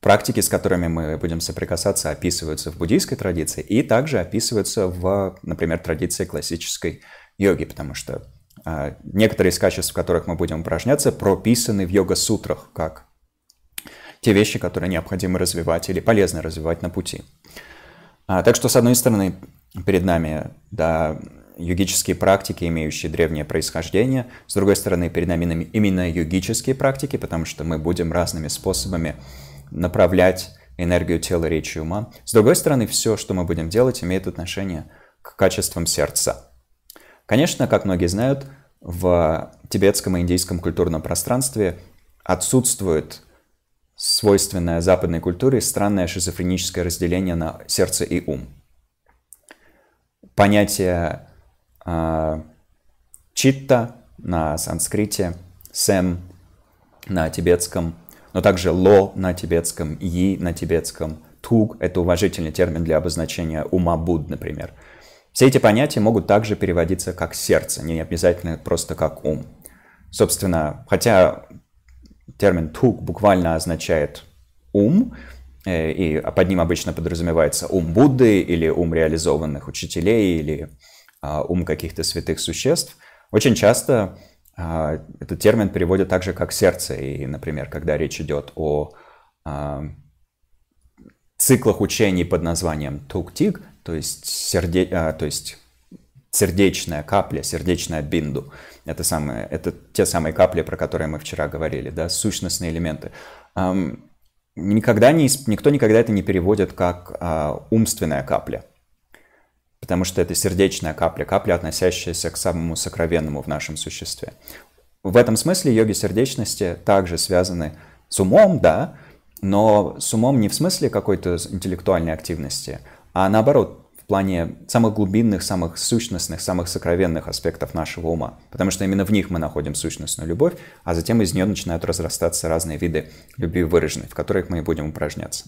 практики, с которыми мы будем соприкасаться, описываются в буддийской традиции и также описываются в, например, традиции классической йоги, потому что а, некоторые из качеств, в которых мы будем упражняться, прописаны в йога-сутрах, как те вещи, которые необходимо развивать или полезно развивать на пути. А, так что, с одной стороны, перед нами да, йогические практики, имеющие древнее происхождение. С другой стороны, перед нами именно йогические практики, потому что мы будем разными способами направлять энергию тела, речи и ума. С другой стороны, все, что мы будем делать, имеет отношение к качествам сердца. Конечно, как многие знают, в тибетском и индийском культурном пространстве отсутствует свойственное западной культуре странное шизофреническое разделение на сердце и ум. Понятие а, читта на санскрите, сен на тибетском, но также ло на тибетском, и на тибетском, туг – это уважительный термин для обозначения ума Будд, например. Все эти понятия могут также переводиться как сердце, не обязательно просто как ум. Собственно, хотя термин туг буквально означает ум, э, и под ним обычно подразумевается ум Будды или ум реализованных учителей или а, ум каких-то святых существ. Очень часто а, этот термин переводят так же, как сердце. И, например, когда речь идет о а, циклах учений под названием тук-тик, то есть, серде... то есть сердечная капля, сердечная бинду. Это, самые, это те самые капли, про которые мы вчера говорили, да, сущностные элементы. никогда не, никто никогда это не переводит как э, умственная капля потому что это сердечная капля, капля, относящаяся к самому сокровенному в нашем существе. В этом смысле йоги сердечности также связаны с умом, да, но с умом не в смысле какой-то интеллектуальной активности, а наоборот, в плане самых глубинных, самых сущностных, самых сокровенных аспектов нашего ума. Потому что именно в них мы находим сущностную любовь, а затем из нее начинают разрастаться разные виды любви выраженной, в которых мы и будем упражняться.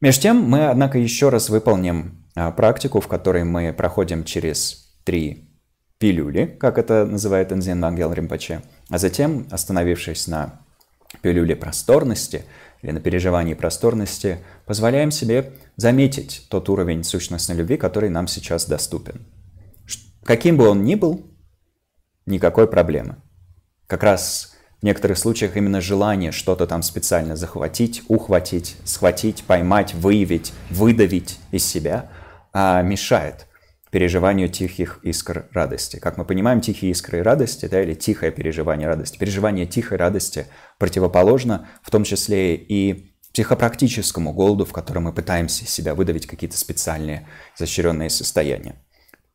Между тем, мы, однако, еще раз выполним а, практику, в которой мы проходим через три пилюли, как это называет Энзин Вангел Римпаче, а затем, остановившись на пилюле просторности или на переживании просторности, позволяем себе заметить тот уровень сущностной любви, который нам сейчас доступен. Каким бы он ни был, никакой проблемы. Как раз в некоторых случаях именно желание что-то там специально захватить, ухватить, схватить, поймать, выявить, выдавить из себя – а мешает переживанию тихих искр радости. Как мы понимаем, тихие искры и радости, да, или тихое переживание радости. Переживание тихой радости противоположно, в том числе и психопрактическому голоду, в котором мы пытаемся себя выдавить какие-то специальные изощренные состояния.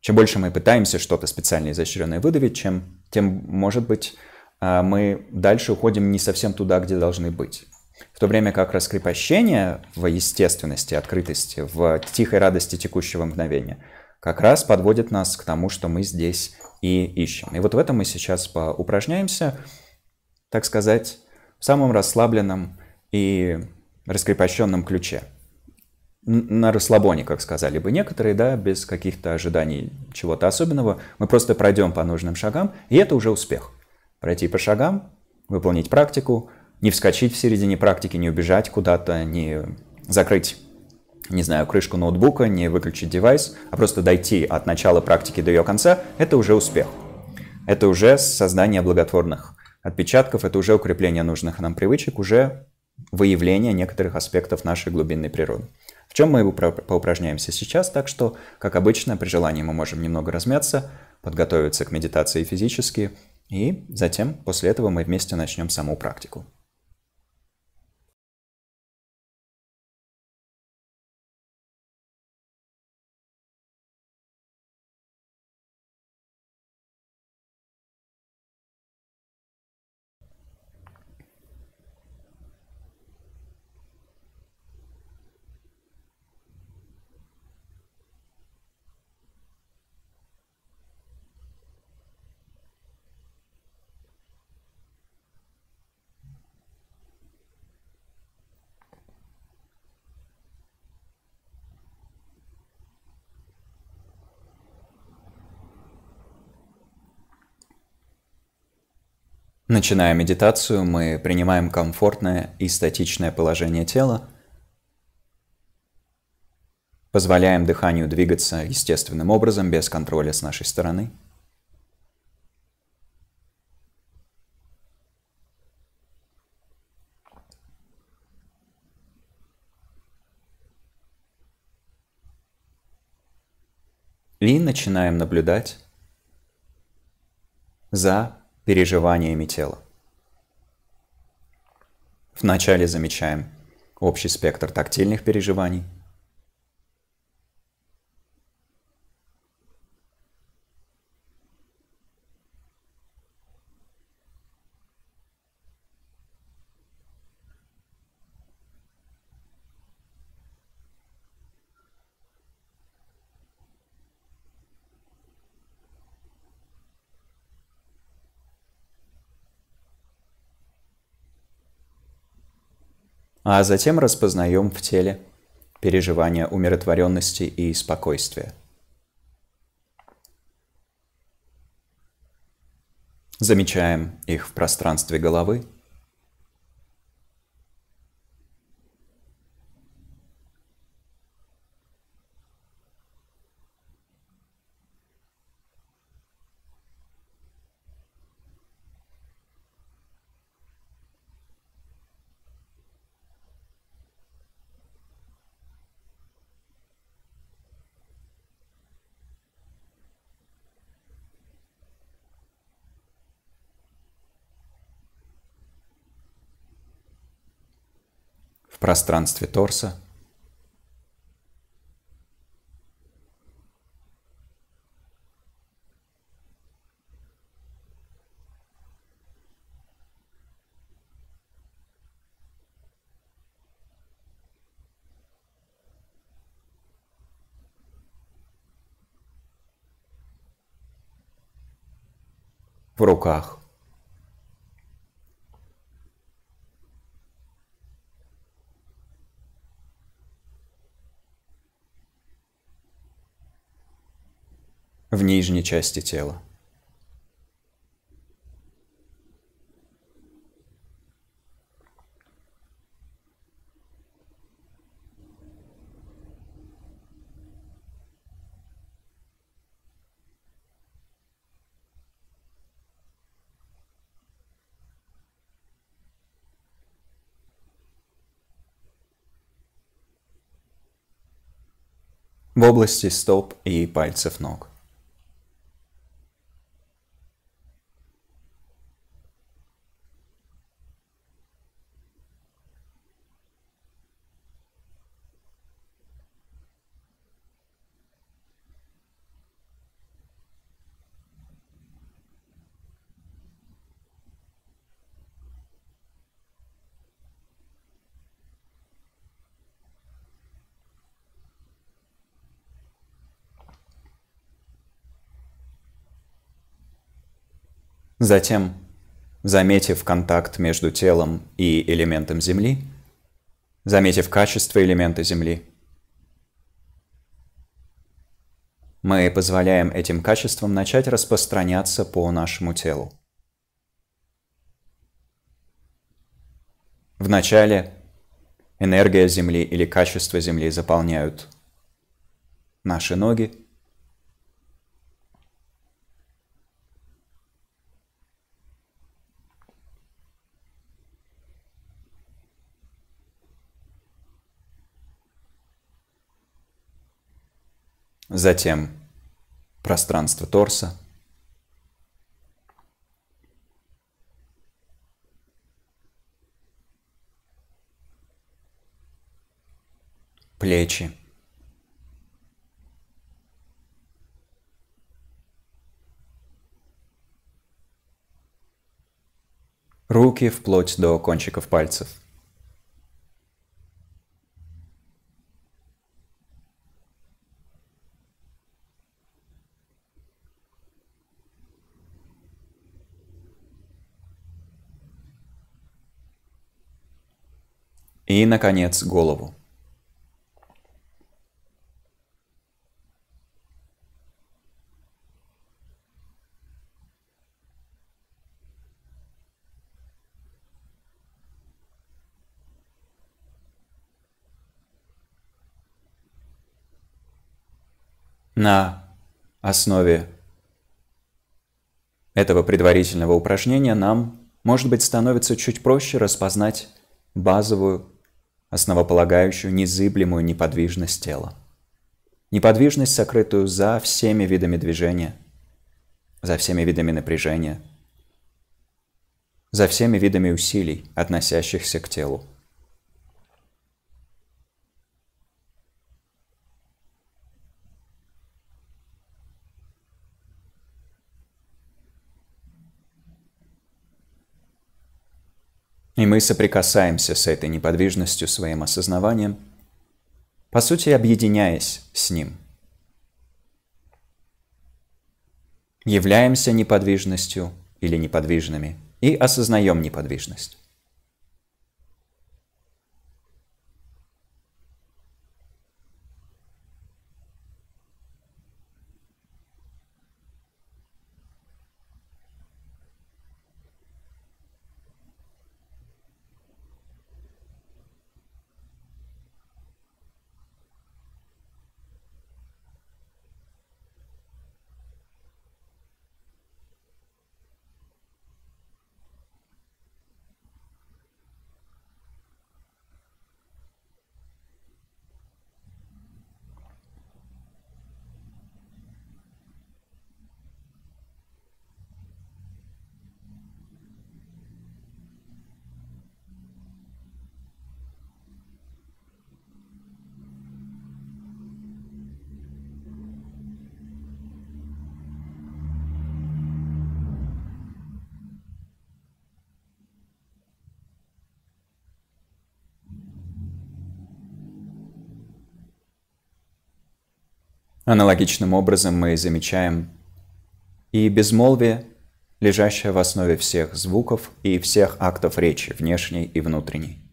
Чем больше мы пытаемся что-то специальное изощренное выдавить, чем, тем, может быть, а, мы дальше уходим не совсем туда, где должны быть. В то время как раскрепощение в естественности, открытости, в тихой радости текущего мгновения как раз подводит нас к тому, что мы здесь и ищем. И вот в этом мы сейчас поупражняемся, так сказать, в самом расслабленном и раскрепощенном ключе. На расслабоне, как сказали бы некоторые, да, без каких-то ожиданий чего-то особенного. Мы просто пройдем по нужным шагам, и это уже успех. Пройти по шагам, выполнить практику, не вскочить в середине практики, не убежать куда-то, не закрыть не знаю, крышку ноутбука, не выключить девайс, а просто дойти от начала практики до ее конца, это уже успех. Это уже создание благотворных отпечатков, это уже укрепление нужных нам привычек, уже выявление некоторых аспектов нашей глубинной природы. В чем мы поупражняемся сейчас, так что, как обычно, при желании мы можем немного размяться, подготовиться к медитации физически, и затем после этого мы вместе начнем саму практику. Начиная медитацию, мы принимаем комфортное и статичное положение тела, позволяем дыханию двигаться естественным образом, без контроля с нашей стороны. И начинаем наблюдать за переживаниями тела. Вначале замечаем общий спектр тактильных переживаний – а затем распознаем в теле переживания умиротворенности и спокойствия. Замечаем их в пространстве головы – пространстве торса. в руках – в нижней части тела. в области стоп и пальцев ног. Затем, заметив контакт между телом и элементом Земли, заметив качество элемента Земли, мы позволяем этим качествам начать распространяться по нашему телу. Вначале энергия Земли или качество Земли заполняют наши ноги, затем пространство торса, плечи, руки вплоть до кончиков пальцев – И, наконец, голову. На основе этого предварительного упражнения нам, может быть, становится чуть проще распознать базовую основополагающую незыблемую неподвижность тела. Неподвижность, сокрытую за всеми видами движения, за всеми видами напряжения, за всеми видами усилий, относящихся к телу. И мы соприкасаемся с этой неподвижностью своим осознаванием, по сути, объединяясь с ним. Являемся неподвижностью или неподвижными и осознаем неподвижность. Аналогичным образом мы замечаем и безмолвие, лежащее в основе всех звуков и всех актов речи, внешней и внутренней.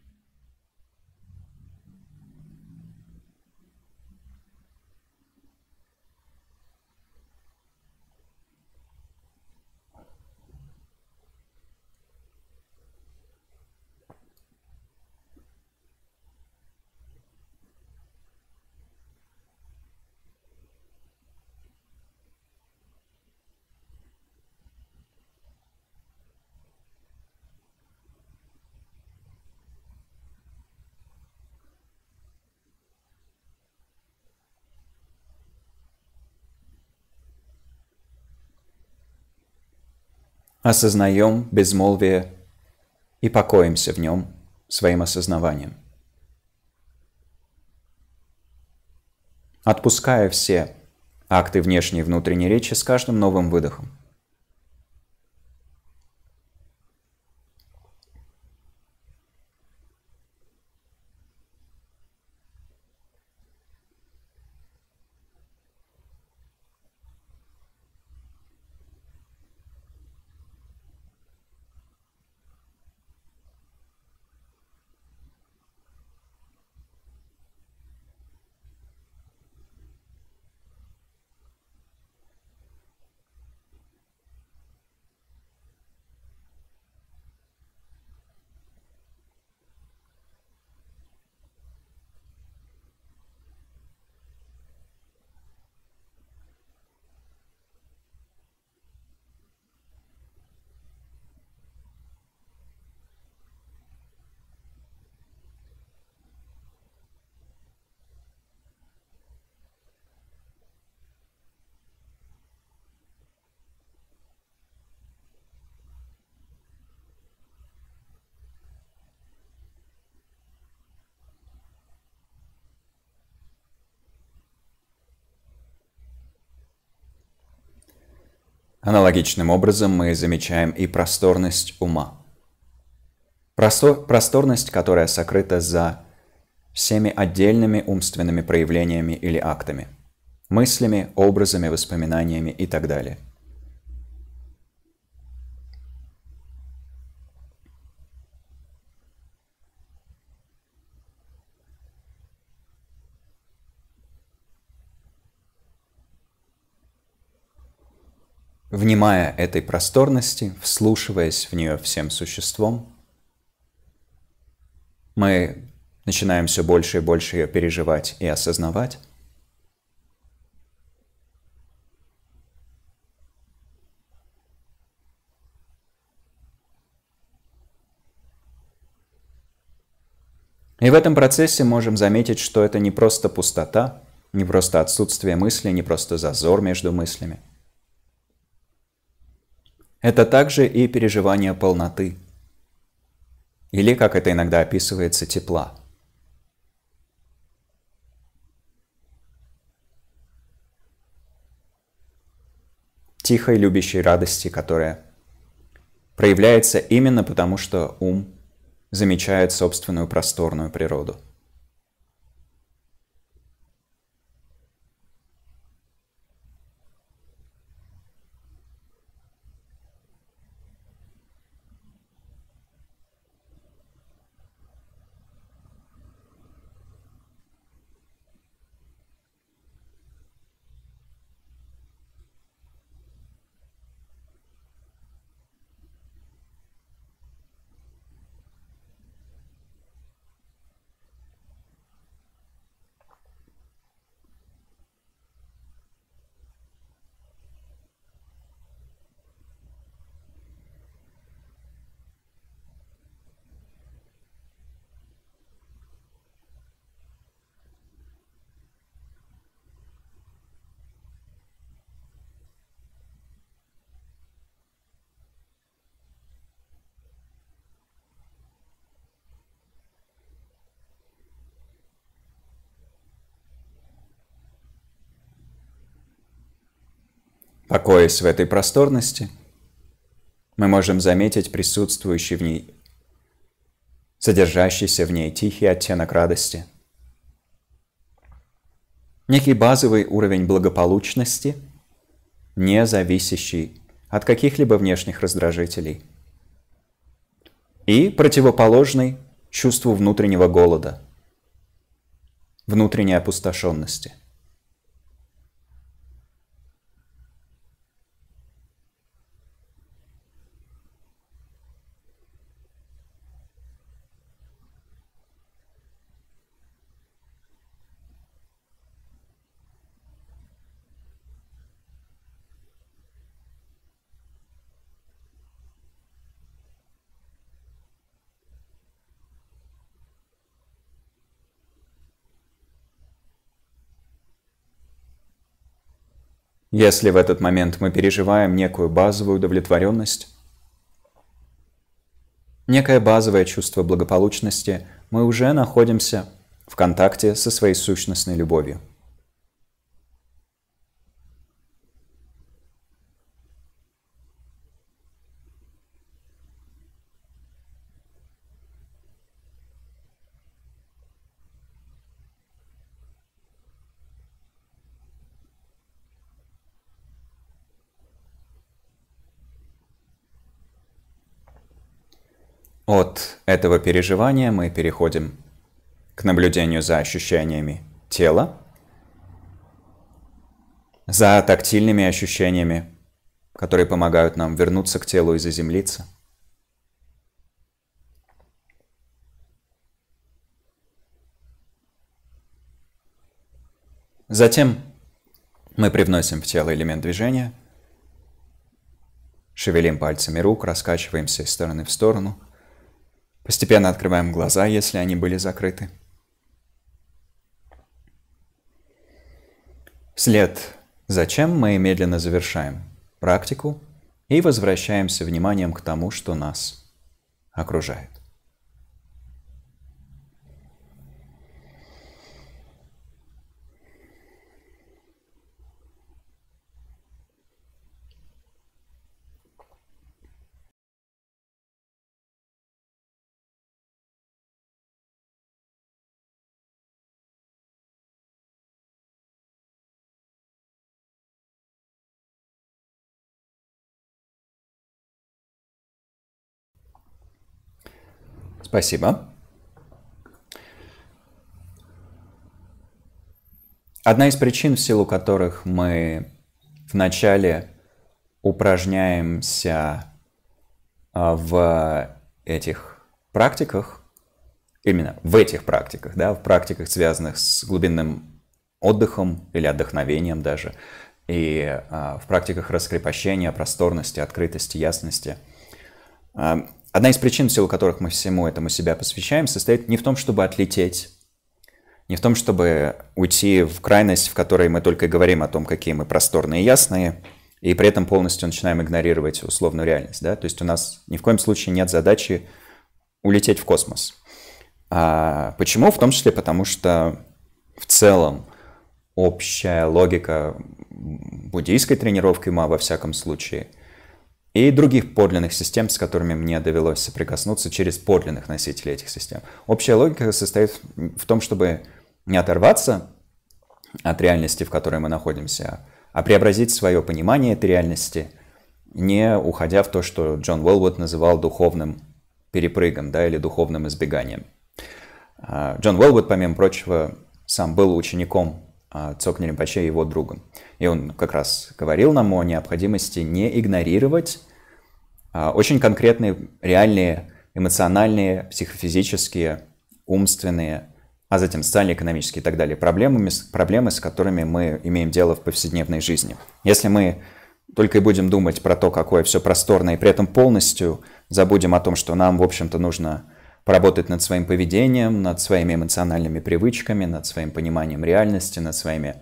осознаем безмолвие и покоимся в нем своим осознаванием. Отпуская все акты внешней и внутренней речи с каждым новым выдохом – Аналогичным образом мы замечаем и просторность ума. Простор, просторность, которая сокрыта за всеми отдельными умственными проявлениями или актами, мыслями, образами, воспоминаниями и так далее – внимая этой просторности, вслушиваясь в нее всем существом, мы начинаем все больше и больше ее переживать и осознавать. И в этом процессе можем заметить, что это не просто пустота, не просто отсутствие мысли, не просто зазор между мыслями – это также и переживание полноты. Или, как это иногда описывается, тепла. Тихой любящей радости, которая проявляется именно потому, что ум замечает собственную просторную природу – Покоясь в этой просторности, мы можем заметить присутствующий в ней, содержащийся в ней тихий оттенок радости. Некий базовый уровень благополучности, не зависящий от каких-либо внешних раздражителей. И противоположный чувству внутреннего голода, внутренней опустошенности – Если в этот момент мы переживаем некую базовую удовлетворенность, некое базовое чувство благополучности, мы уже находимся в контакте со своей сущностной любовью. От этого переживания мы переходим к наблюдению за ощущениями тела, за тактильными ощущениями, которые помогают нам вернуться к телу и заземлиться. Затем мы привносим в тело элемент движения, шевелим пальцами рук, раскачиваемся из стороны в сторону – Постепенно открываем глаза, если они были закрыты. След «Зачем?» мы медленно завершаем практику и возвращаемся вниманием к тому, что нас окружает. Спасибо. Одна из причин, в силу которых мы вначале упражняемся а, в этих практиках, именно в этих практиках, да, в практиках, связанных с глубинным отдыхом или отдохновением даже, и а, в практиках раскрепощения, просторности, открытости, ясности, а, Одна из причин, в силу которых мы всему этому себя посвящаем, состоит не в том, чтобы отлететь, не в том, чтобы уйти в крайность, в которой мы только говорим о том, какие мы просторные и ясные, и при этом полностью начинаем игнорировать условную реальность. Да? То есть у нас ни в коем случае нет задачи улететь в космос. А почему? В том числе потому, что в целом общая логика буддийской тренировки ума, во всяком случае – и других подлинных систем, с которыми мне довелось соприкоснуться через подлинных носителей этих систем. Общая логика состоит в том, чтобы не оторваться от реальности, в которой мы находимся, а преобразить свое понимание этой реальности, не уходя в то, что Джон Уэллвуд называл духовным перепрыгом да, или духовным избеганием. А, Джон Уэллвуд, помимо прочего, сам был учеником а, Цокни Римпаче и его другом. И он как раз говорил нам о необходимости не игнорировать а, очень конкретные, реальные, эмоциональные, психофизические, умственные, а затем социальные, экономические и так далее проблемы, проблемы, с которыми мы имеем дело в повседневной жизни. Если мы только и будем думать про то, какое все просторное, и при этом полностью забудем о том, что нам, в общем-то, нужно поработать над своим поведением, над своими эмоциональными привычками, над своим пониманием реальности, над своими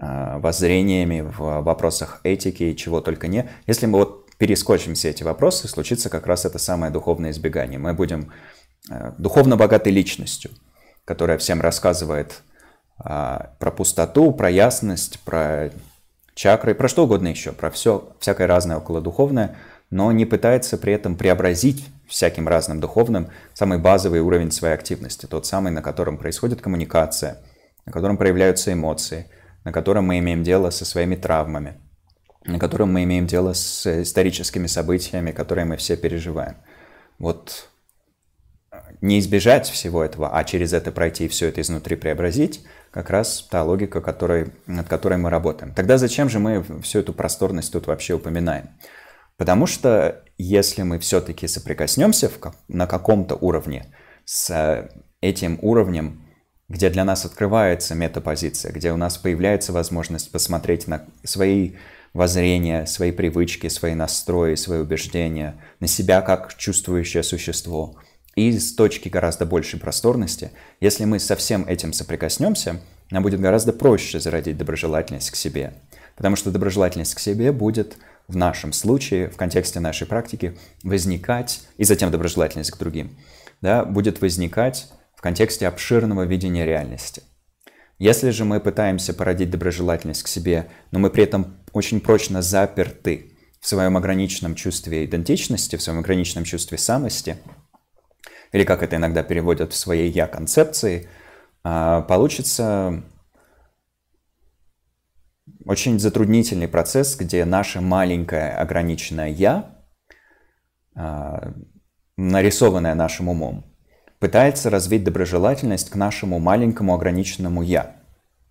э, воззрениями в вопросах этики и чего только не. Если мы вот перескочим все эти вопросы, случится как раз это самое духовное избегание. Мы будем э, духовно богатой личностью, которая всем рассказывает э, про пустоту, про ясность, про чакры, про что угодно еще, про все, всякое разное околодуховное, но не пытается при этом преобразить всяким разным духовным, самый базовый уровень своей активности, тот самый, на котором происходит коммуникация, на котором проявляются эмоции, на котором мы имеем дело со своими травмами, на котором мы имеем дело с историческими событиями, которые мы все переживаем. Вот э, не избежать всего этого, а через это пройти и все это изнутри преобразить, как раз та логика, которой, над которой мы работаем. Тогда зачем же мы всю эту просторность тут вообще упоминаем? Потому что если мы все-таки соприкоснемся в, на каком-то уровне с э, этим уровнем, где для нас открывается метапозиция, где у нас появляется возможность посмотреть на свои воззрения, свои привычки, свои настрои, свои убеждения, на себя как чувствующее существо. И с точки гораздо большей просторности, если мы со всем этим соприкоснемся, нам будет гораздо проще зародить доброжелательность к себе. Потому что доброжелательность к себе будет в нашем случае, в контексте нашей практики, возникать, и затем доброжелательность к другим, да, будет возникать в контексте обширного видения реальности. Если же мы пытаемся породить доброжелательность к себе, но мы при этом очень прочно заперты в своем ограниченном чувстве идентичности, в своем ограниченном чувстве самости, или как это иногда переводят в своей «я» концепции, а, получится очень затруднительный процесс, где наше маленькое ограниченное «я», а, нарисованное нашим умом, пытается развить доброжелательность к нашему маленькому ограниченному «я»,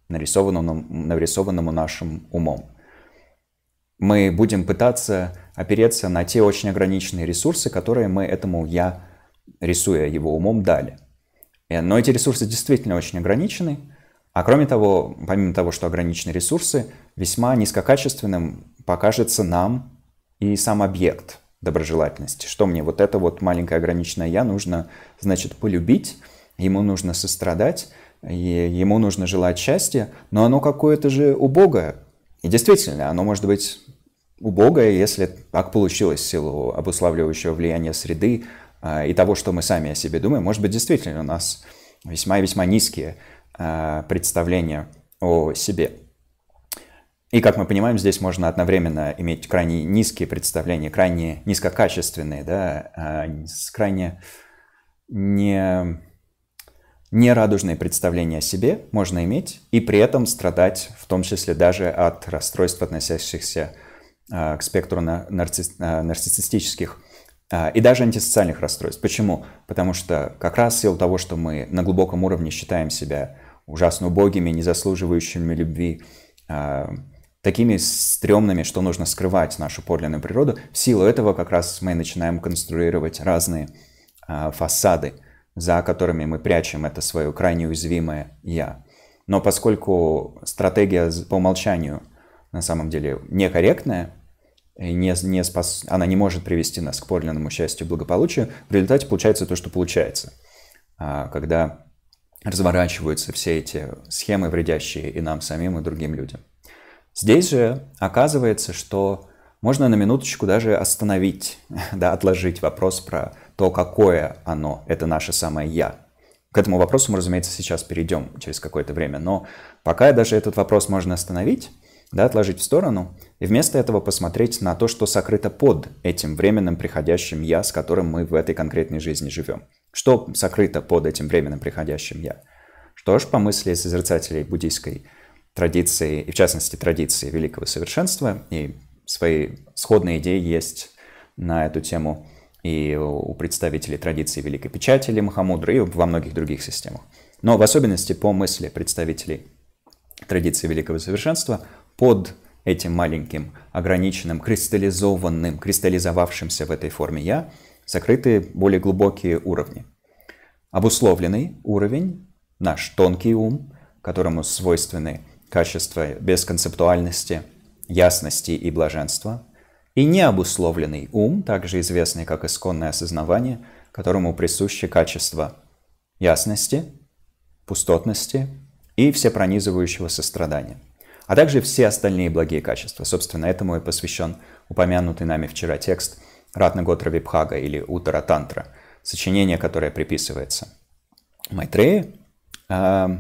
нарисованному, нарисованному нашим умом. Мы будем пытаться опереться на те очень ограниченные ресурсы, которые мы этому «я», рисуя его умом, дали. Э, но эти ресурсы действительно очень ограничены, а кроме того, помимо того, что ограничены ресурсы, весьма низкокачественным покажется нам и сам объект доброжелательности. Что мне вот это вот маленькое ограниченное «я» нужно, значит, полюбить, ему нужно сострадать, ему нужно желать счастья, но оно какое-то же убогое. И действительно, оно может быть убогое, если так получилось в силу обуславливающего влияния среды а, и того, что мы сами о себе думаем. Может быть, действительно у нас весьма и весьма низкие Э, представление о себе. И, как мы понимаем, здесь можно одновременно иметь крайне низкие представления, крайне низкокачественные, да, а, крайне не, не радужные представления о себе можно иметь и при этом страдать, в том числе даже от расстройств, относящихся э, к спектру нарцисс, э, нарциссических и даже антисоциальных расстройств. Почему? Потому что как раз в силу того, что мы на глубоком уровне считаем себя ужасно убогими, не заслуживающими любви, а, такими стрёмными, что нужно скрывать нашу подлинную природу. В силу этого как раз мы начинаем конструировать разные а, фасады, за которыми мы прячем это свое крайне уязвимое «я». Но поскольку стратегия по умолчанию на самом деле некорректная, и не, не спас, она не может привести нас к подлинному счастью и благополучию, в результате получается то, что получается. А, когда разворачиваются все эти схемы, вредящие и нам самим, и другим людям. Здесь же оказывается, что можно на минуточку даже остановить, да, отложить вопрос про то, какое оно, это наше самое «я». К этому вопросу мы, разумеется, сейчас перейдем через какое-то время, но пока даже этот вопрос можно остановить, да, отложить в сторону, и вместо этого посмотреть на то, что сокрыто под этим временным приходящим «я», с которым мы в этой конкретной жизни живем. Что сокрыто под этим временным приходящим «я»? Что ж, по мысли созерцателей буддийской традиции, и в частности традиции великого совершенства, и свои сходные идеи есть на эту тему и у представителей традиции Великой Печати или Махамудры, и во многих других системах. Но в особенности по мысли представителей традиции Великого Совершенства под этим маленьким, ограниченным, кристаллизованным, кристаллизовавшимся в этой форме «я» сокрыты более глубокие уровни. Обусловленный уровень, наш тонкий ум, которому свойственны качества бесконцептуальности, ясности и блаженства, и необусловленный ум, также известный как исконное осознавание, которому присущи качества ясности, пустотности и всепронизывающего сострадания, а также все остальные благие качества. Собственно, этому и посвящен упомянутый нами вчера текст – Ратна Готра Випхага или Утара Тантра, сочинение, которое приписывается Майтрея, а,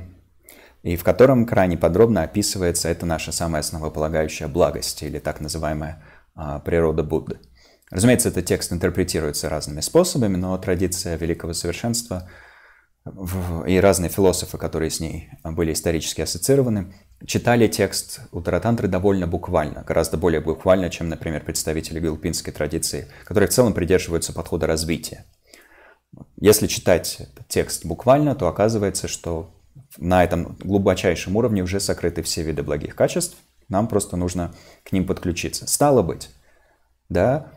и в котором крайне подробно описывается это наша самая основополагающая благость или так называемая а, природа Будды. Разумеется, этот текст интерпретируется разными способами, но традиция великого совершенства и разные философы, которые с ней были исторически ассоциированы, читали текст Утаратантры довольно буквально, гораздо более буквально, чем, например, представители гилпинской традиции, которые в целом придерживаются подхода развития. Если читать текст буквально, то оказывается, что на этом глубочайшем уровне уже сокрыты все виды благих качеств, нам просто нужно к ним подключиться. Стало быть, да,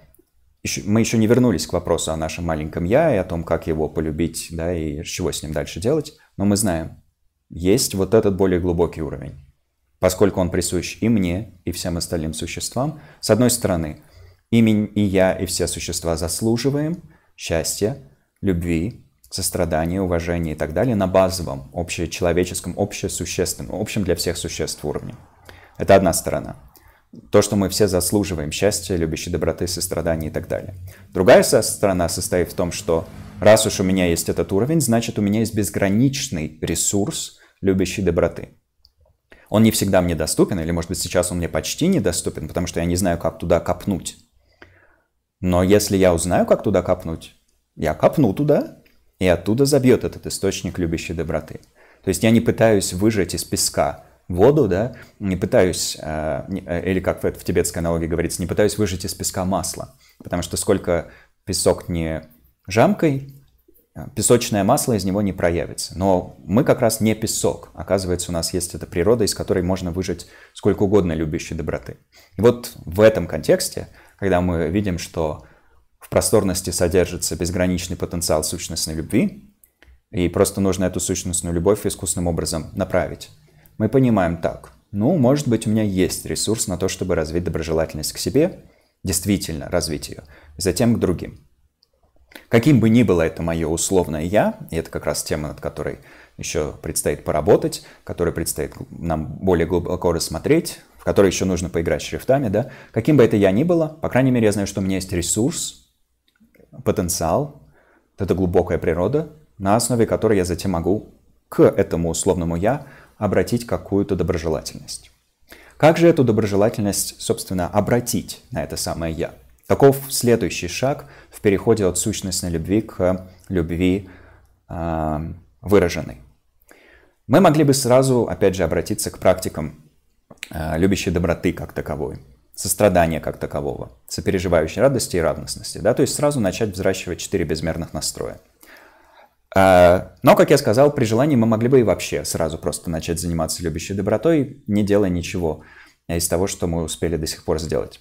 мы еще не вернулись к вопросу о нашем маленьком «я» и о том, как его полюбить, да, и чего с ним дальше делать, но мы знаем, есть вот этот более глубокий уровень поскольку он присущ и мне, и всем остальным существам. С одной стороны, имень и я, и все существа заслуживаем счастья, любви, сострадания, уважения и так далее на базовом, общечеловеческом, общесущественном, общем для всех существ уровне. Это одна сторона. То, что мы все заслуживаем счастья, любящей доброты, сострадания и так далее. Другая сторона состоит в том, что раз уж у меня есть этот уровень, значит у меня есть безграничный ресурс любящей доброты. Он не всегда мне доступен, или, может быть, сейчас он мне почти недоступен, потому что я не знаю, как туда копнуть. Но если я узнаю, как туда копнуть, я копну туда, и оттуда забьет этот источник любящей доброты. То есть я не пытаюсь выжать из песка воду, да, не пытаюсь, э, э, или как в тибетской аналогии говорится, не пытаюсь выжать из песка масло, потому что сколько песок не жамкой, Э, песочное масло из него не проявится. Но мы как раз не песок. Оказывается, у нас есть эта природа, из которой можно выжить сколько угодно любящей доброты. И вот в этом контексте, когда мы видим, что в просторности содержится безграничный потенциал сущностной любви, и просто нужно эту сущностную любовь искусным образом направить, мы понимаем так. Ну, может быть, у меня есть ресурс на то, чтобы развить доброжелательность к себе, действительно развить ее, и затем к другим. Каким бы ни было это мое условное «я», и это как раз тема, над которой еще предстоит поработать, которую предстоит нам более глубоко рассмотреть, в которой еще нужно поиграть с шрифтами, да, каким бы это «я» ни было, по крайней мере, я знаю, что у меня есть ресурс, потенциал, вот эта глубокая природа, на основе которой я затем могу к этому условному «я» обратить какую-то доброжелательность. Как же эту доброжелательность, собственно, обратить на это самое «я»? Таков следующий шаг в переходе от сущностной любви к любви э, выраженной? Мы могли бы сразу, опять же, обратиться к практикам э, любящей доброты как таковой, сострадания как такового, сопереживающей радости и радостности, да, то есть сразу начать взращивать четыре безмерных настроя. Э, но, как я сказал, при желании мы могли бы и вообще сразу просто начать заниматься любящей добротой, не делая ничего из того, что мы успели до сих пор сделать.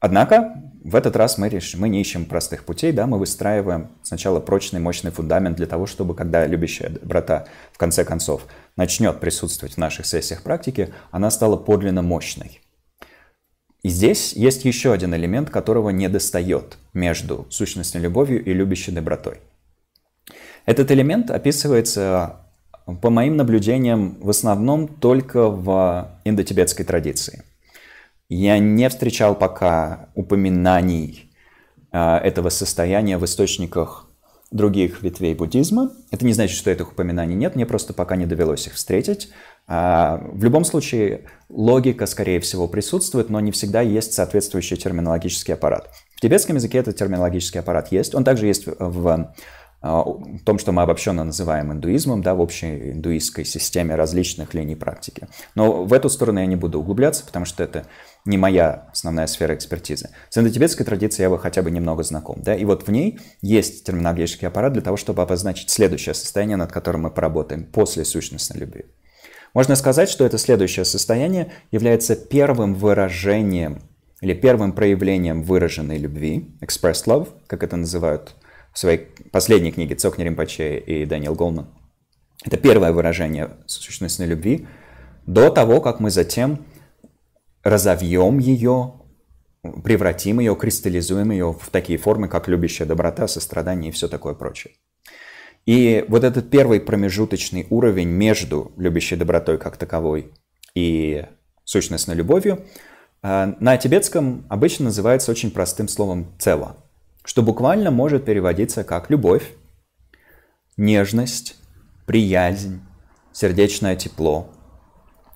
Однако в этот раз мы, реш... мы не ищем простых путей, да, мы выстраиваем сначала прочный, мощный фундамент для того, чтобы, когда любящая брата, в конце концов, начнет присутствовать в наших сессиях практики, она стала подлинно мощной. И здесь есть еще один элемент, которого не достает между сущностной любовью и любящей добротой. Этот элемент описывается, по моим наблюдениям, в основном только в индотибетской традиции. Я не встречал пока упоминаний а, этого состояния в источниках других ветвей буддизма. Это не значит, что этих упоминаний нет, мне просто пока не довелось их встретить. А, в любом случае, логика, скорее всего, присутствует, но не всегда есть соответствующий терминологический аппарат. В тибетском языке этот терминологический аппарат есть, он также есть в а, в том, что мы обобщенно называем индуизмом, да, в общей индуистской системе различных линий практики. Но в эту сторону я не буду углубляться, потому что это не моя основная сфера экспертизы. С индотибетской традицией я бы хотя бы немного знаком, да, и вот в ней есть терминологический аппарат для того, чтобы обозначить следующее состояние, над которым мы поработаем после сущностной любви. Можно сказать, что это следующее состояние является первым выражением или первым проявлением выраженной любви, expressed love, как это называют в своей последней книге Цокни Римпаче и Дэниел Голман. Это первое выражение сущностной любви, до того, как мы затем разовьем ее, превратим ее, кристаллизуем ее в такие формы, как любящая доброта, сострадание и все такое прочее. И вот этот первый промежуточный уровень между любящей добротой как таковой и сущностной любовью э, на тибетском обычно называется очень простым словом «цела» что буквально может переводиться как любовь, нежность, приязнь, сердечное тепло.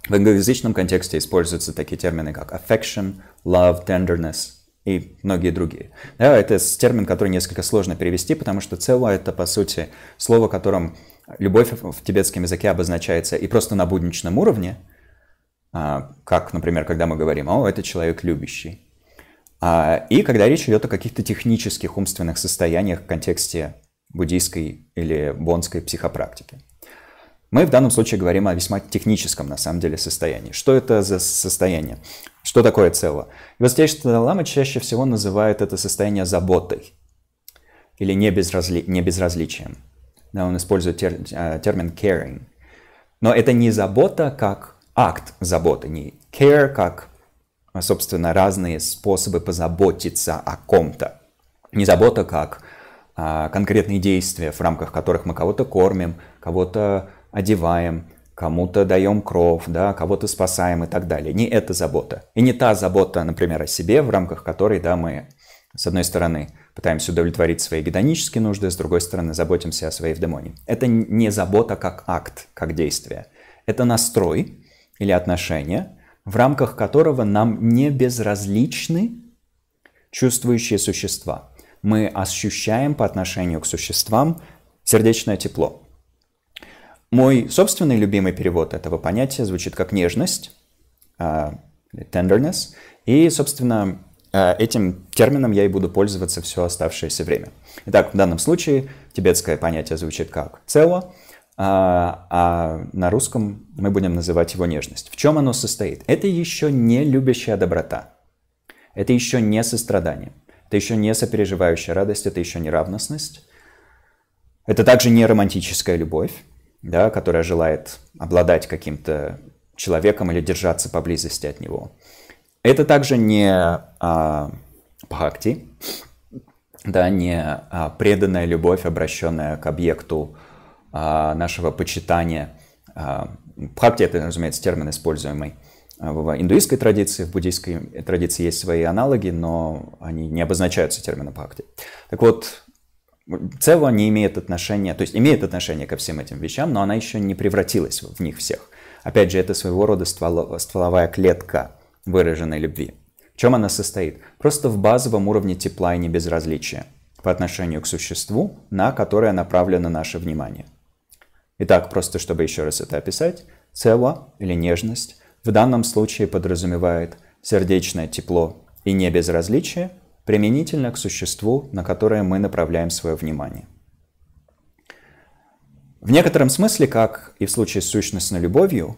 В англоязычном контексте используются такие термины, как affection, love, tenderness и многие другие. Да, это термин, который несколько сложно перевести, потому что цело — это, по сути, слово, которым любовь в тибетском языке обозначается и просто на будничном уровне, а, как, например, когда мы говорим «О, это человек любящий», а, и когда речь идет о каких-то технических умственных состояниях в контексте буддийской или бонской психопрактики. Мы в данном случае говорим о весьма техническом, на самом деле, состоянии. Что это за состояние? Что такое цело? Восточная лама чаще всего называют это состояние заботой или небезразли... небезразличием. Да, он использует тер... Э, термин caring. Но это не забота как акт заботы, не care как а, собственно, разные способы позаботиться о ком-то. Не забота как а конкретные действия, в рамках которых мы кого-то кормим, кого-то одеваем, кому-то даем кров, да, кого-то спасаем и так далее. Не эта забота. И не та забота, например, о себе, в рамках которой да, мы, с одной стороны, пытаемся удовлетворить свои гедонические нужды, с другой стороны, заботимся о своей вдемоне. Это не забота как акт, как действие. Это настрой или отношение – в рамках которого нам не безразличны чувствующие существа. Мы ощущаем по отношению к существам сердечное тепло. Мой собственный любимый перевод этого понятия звучит как нежность, а, tenderness, и, собственно, а, этим термином я и буду пользоваться все оставшееся время. Итак, в данном случае тибетское понятие звучит как цело, а, а на русском мы будем называть его нежность. В чем оно состоит? Это еще не любящая доброта. Это еще не сострадание. Это еще не сопереживающая радость, это еще не равностность. Это также не романтическая любовь, да, которая желает обладать каким-то человеком или держаться поблизости от него. Это также не а, да, не а, преданная любовь, обращенная к объекту, а, нашего почитания. Бхакти а, – это, разумеется, термин, используемый а, в индуистской традиции, в буддийской традиции есть свои аналоги, но они не обозначаются термином бхакти. Так вот, Цева не имеет отношения, то есть имеет отношение ко всем этим вещам, но она еще не превратилась в них всех. Опять же, это своего рода ствол, стволовая клетка выраженной любви. В чем она состоит? Просто в базовом уровне тепла и небезразличия по отношению к существу, на которое направлено наше внимание. Итак, просто чтобы еще раз это описать, цело или нежность в данном случае подразумевает сердечное тепло и небезразличие применительно к существу, на которое мы направляем свое внимание. В некотором смысле, как и в случае с сущностной любовью,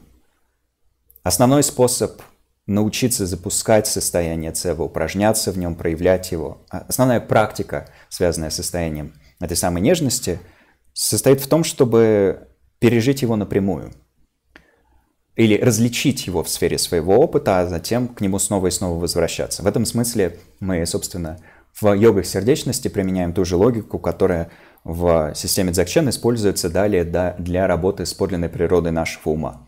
основной способ научиться запускать состояние цева, упражняться в нем, проявлять его, а, основная практика, связанная с состоянием этой самой нежности – состоит в том, чтобы пережить его напрямую или различить его в сфере своего опыта, а затем к нему снова и снова возвращаться. В этом смысле мы, собственно, в йогах сердечности применяем ту же логику, которая в системе Дзакчен используется далее для работы с подлинной природой нашего ума.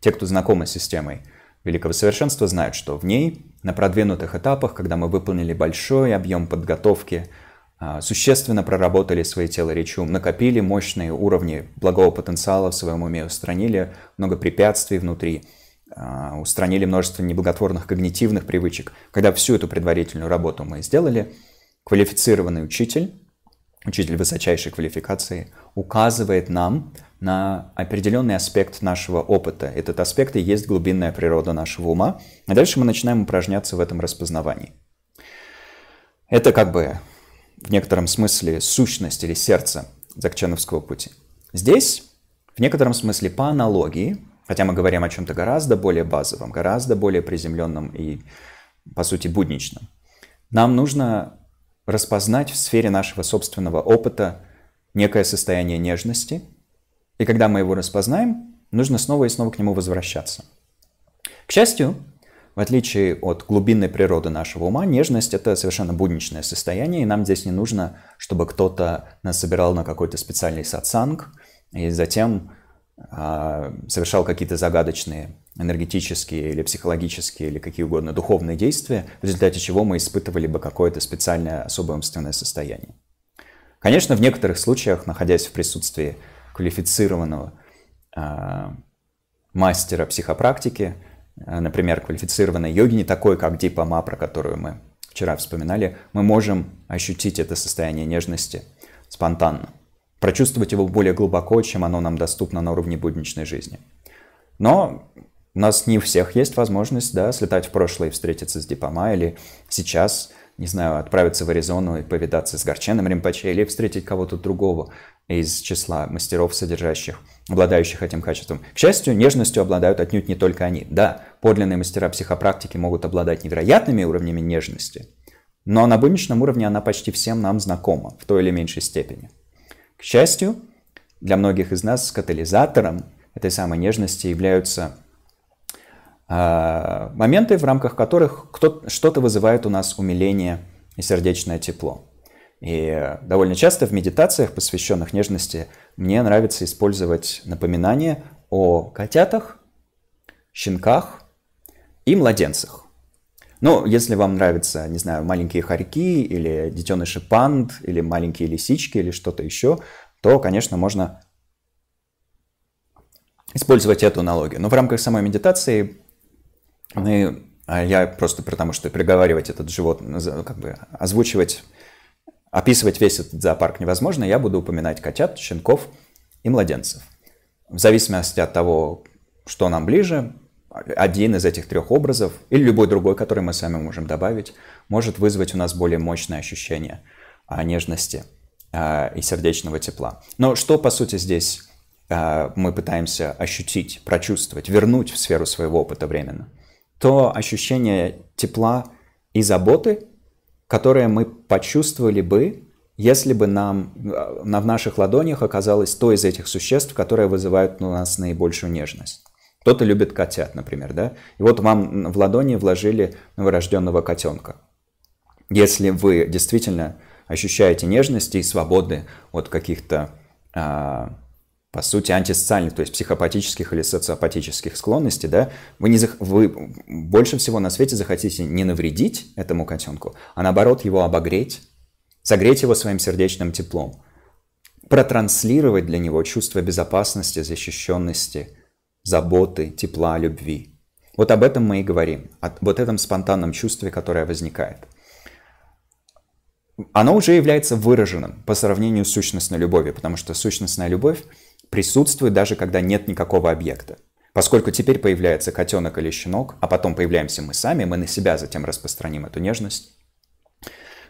Те, кто знакомы с системой великого совершенства, знают, что в ней на продвинутых этапах, когда мы выполнили большой объем подготовки – а, существенно проработали свои тело речь накопили мощные уровни благого потенциала в своем уме, устранили много препятствий внутри, а, устранили множество неблаготворных когнитивных привычек. Когда всю эту предварительную работу мы сделали, квалифицированный учитель, учитель высочайшей квалификации, указывает нам на определенный аспект нашего опыта. Этот аспект и есть глубинная природа нашего ума. А дальше мы начинаем упражняться в этом распознавании. Это как бы в некотором смысле сущность или сердце Дзакченовского пути. Здесь, в некотором смысле, по аналогии, хотя мы говорим о чем-то гораздо более базовом, гораздо более приземленном и, по сути, будничном, нам нужно распознать в сфере нашего собственного опыта некое состояние нежности, и когда мы его распознаем, нужно снова и снова к нему возвращаться. К счастью, в отличие от глубинной природы нашего ума, нежность – это совершенно будничное состояние, и нам здесь не нужно, чтобы кто-то нас собирал на какой-то специальный сатсанг, и затем э, совершал какие-то загадочные энергетические или психологические или какие угодно духовные действия, в результате чего мы испытывали бы какое-то специальное особое умственное состояние. Конечно, в некоторых случаях, находясь в присутствии квалифицированного э, мастера психопрактики, Э, например, квалифицированной йоги, не такой, как Дипама, про которую мы вчера вспоминали, мы можем ощутить это состояние нежности спонтанно, прочувствовать его более глубоко, чем оно нам доступно на уровне будничной жизни. Но у нас не у всех есть возможность да, слетать в прошлое и встретиться с Дипама, или сейчас, не знаю, отправиться в Аризону и повидаться с Горченом Римпаче, или встретить кого-то другого из числа мастеров, содержащих, обладающих этим качеством. К счастью, нежностью обладают отнюдь не только они. Да, подлинные мастера психопрактики могут обладать невероятными уровнями нежности, но на будничном уровне она почти всем нам знакома в той или меньшей степени. К счастью, для многих из нас катализатором этой самой нежности являются э, моменты, в рамках которых что-то вызывает у нас умиление и сердечное тепло. И довольно часто в медитациях, посвященных нежности, мне нравится использовать напоминания о котятах, щенках и младенцах. Ну, если вам нравятся, не знаю, маленькие хорьки или детеныши панд, или маленькие лисички, или что-то еще, то, конечно, можно использовать эту аналогию. Но в рамках самой медитации мы, а я просто потому, что приговаривать этот живот, как бы озвучивать Описывать весь этот зоопарк невозможно, я буду упоминать котят, щенков и младенцев. В зависимости от того, что нам ближе, один из этих трех образов или любой другой, который мы сами можем добавить, может вызвать у нас более мощное ощущение а, нежности а, и сердечного тепла. Но что, по сути, здесь а, мы пытаемся ощутить, прочувствовать, вернуть в сферу своего опыта временно, то ощущение тепла и заботы которое мы почувствовали бы, если бы нам, на, в наших ладонях оказалось то из этих существ, которое вызывает у нас наибольшую нежность. Кто-то любит котят, например, да? И вот вам в ладони вложили новорожденного котенка. Если вы действительно ощущаете нежность и свободы от каких-то а, по сути, антисоциальных, то есть психопатических или социопатических склонностей, да, вы, не зах... вы больше всего на свете захотите не навредить этому котенку, а наоборот его обогреть, согреть его своим сердечным теплом, протранслировать для него чувство безопасности, защищенности, заботы, тепла, любви. Вот об этом мы и говорим, о вот этом спонтанном чувстве, которое возникает. Оно уже является выраженным по сравнению с сущностной любовью, потому что сущностная любовь – присутствует даже когда нет никакого объекта. Поскольку теперь появляется котенок или щенок, а потом появляемся мы сами, мы на себя затем распространим эту нежность,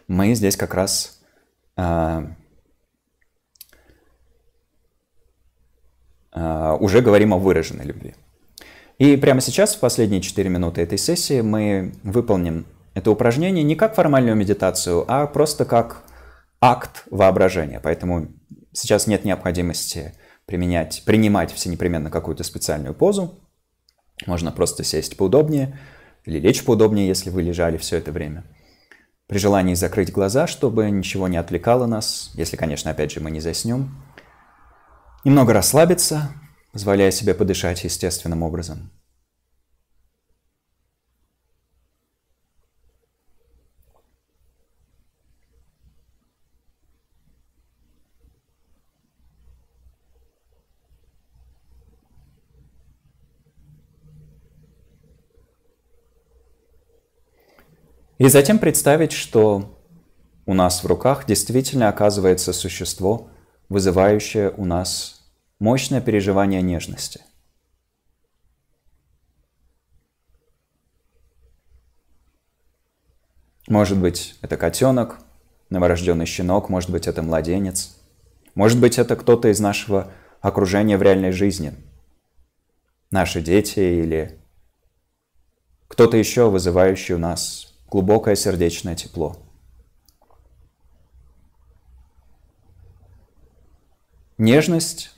мы здесь как раз э, э, уже говорим о выраженной любви. И прямо сейчас, в последние 4 минуты этой сессии, мы выполним это упражнение не как формальную медитацию, а просто как акт воображения. Поэтому сейчас нет необходимости применять, принимать все непременно какую-то специальную позу. Можно просто сесть поудобнее или лечь поудобнее, если вы лежали все это время. При желании закрыть глаза, чтобы ничего не отвлекало нас, если, конечно, опять же, мы не заснем. Немного расслабиться, позволяя себе подышать естественным образом – И затем представить, что у нас в руках действительно оказывается существо, вызывающее у нас мощное переживание нежности. Может быть, это котенок, новорожденный щенок, может быть, это младенец, может быть, это кто-то из нашего окружения в реальной жизни, наши дети или кто-то еще, вызывающий у нас глубокое сердечное тепло. Нежность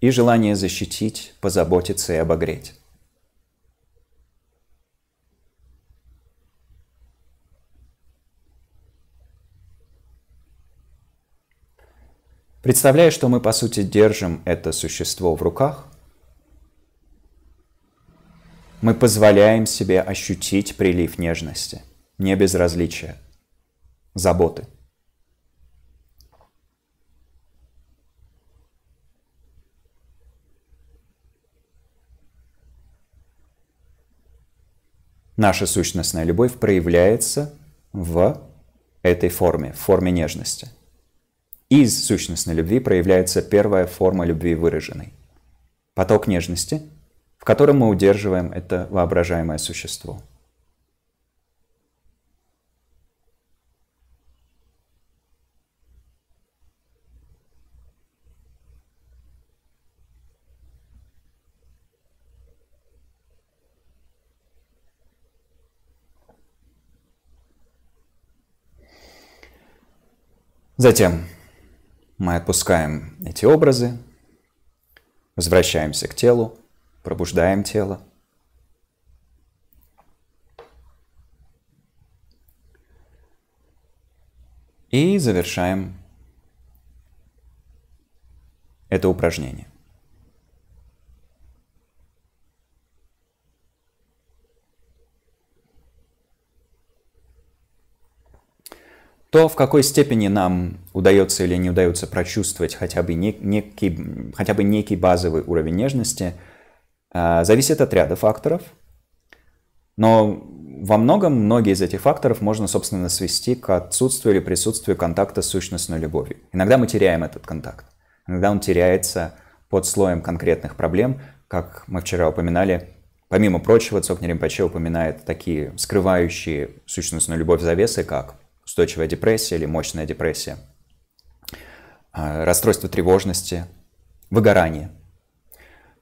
и желание защитить, позаботиться и обогреть. Представляя, что мы, по сути, держим это существо в руках, мы позволяем себе ощутить прилив нежности – не безразличия, заботы. Наша сущностная любовь проявляется в этой форме, в форме нежности. Из сущностной любви проявляется первая форма любви выраженной. Поток нежности, в котором мы удерживаем это воображаемое существо – Затем мы отпускаем эти образы, возвращаемся к телу, пробуждаем тело. И завершаем это упражнение. То, в какой степени нам удается или не удается прочувствовать хотя бы, не, некий, хотя бы некий базовый уровень нежности, э, зависит от ряда факторов. Но во многом многие из этих факторов можно, собственно, свести к отсутствию или присутствию контакта с сущностной любовью. Иногда мы теряем этот контакт. Иногда он теряется под слоем конкретных проблем, как мы вчера упоминали. Помимо прочего, Цокни Римпаче упоминает такие скрывающие сущностную любовь завесы, как устойчивая депрессия или мощная депрессия, а, расстройство тревожности, выгорание.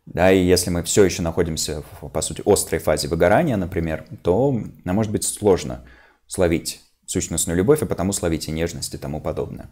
Да, и если мы все еще находимся в, по сути, острой фазе выгорания, например, то нам может быть сложно словить сущностную любовь, а потому словить и нежность и тому подобное.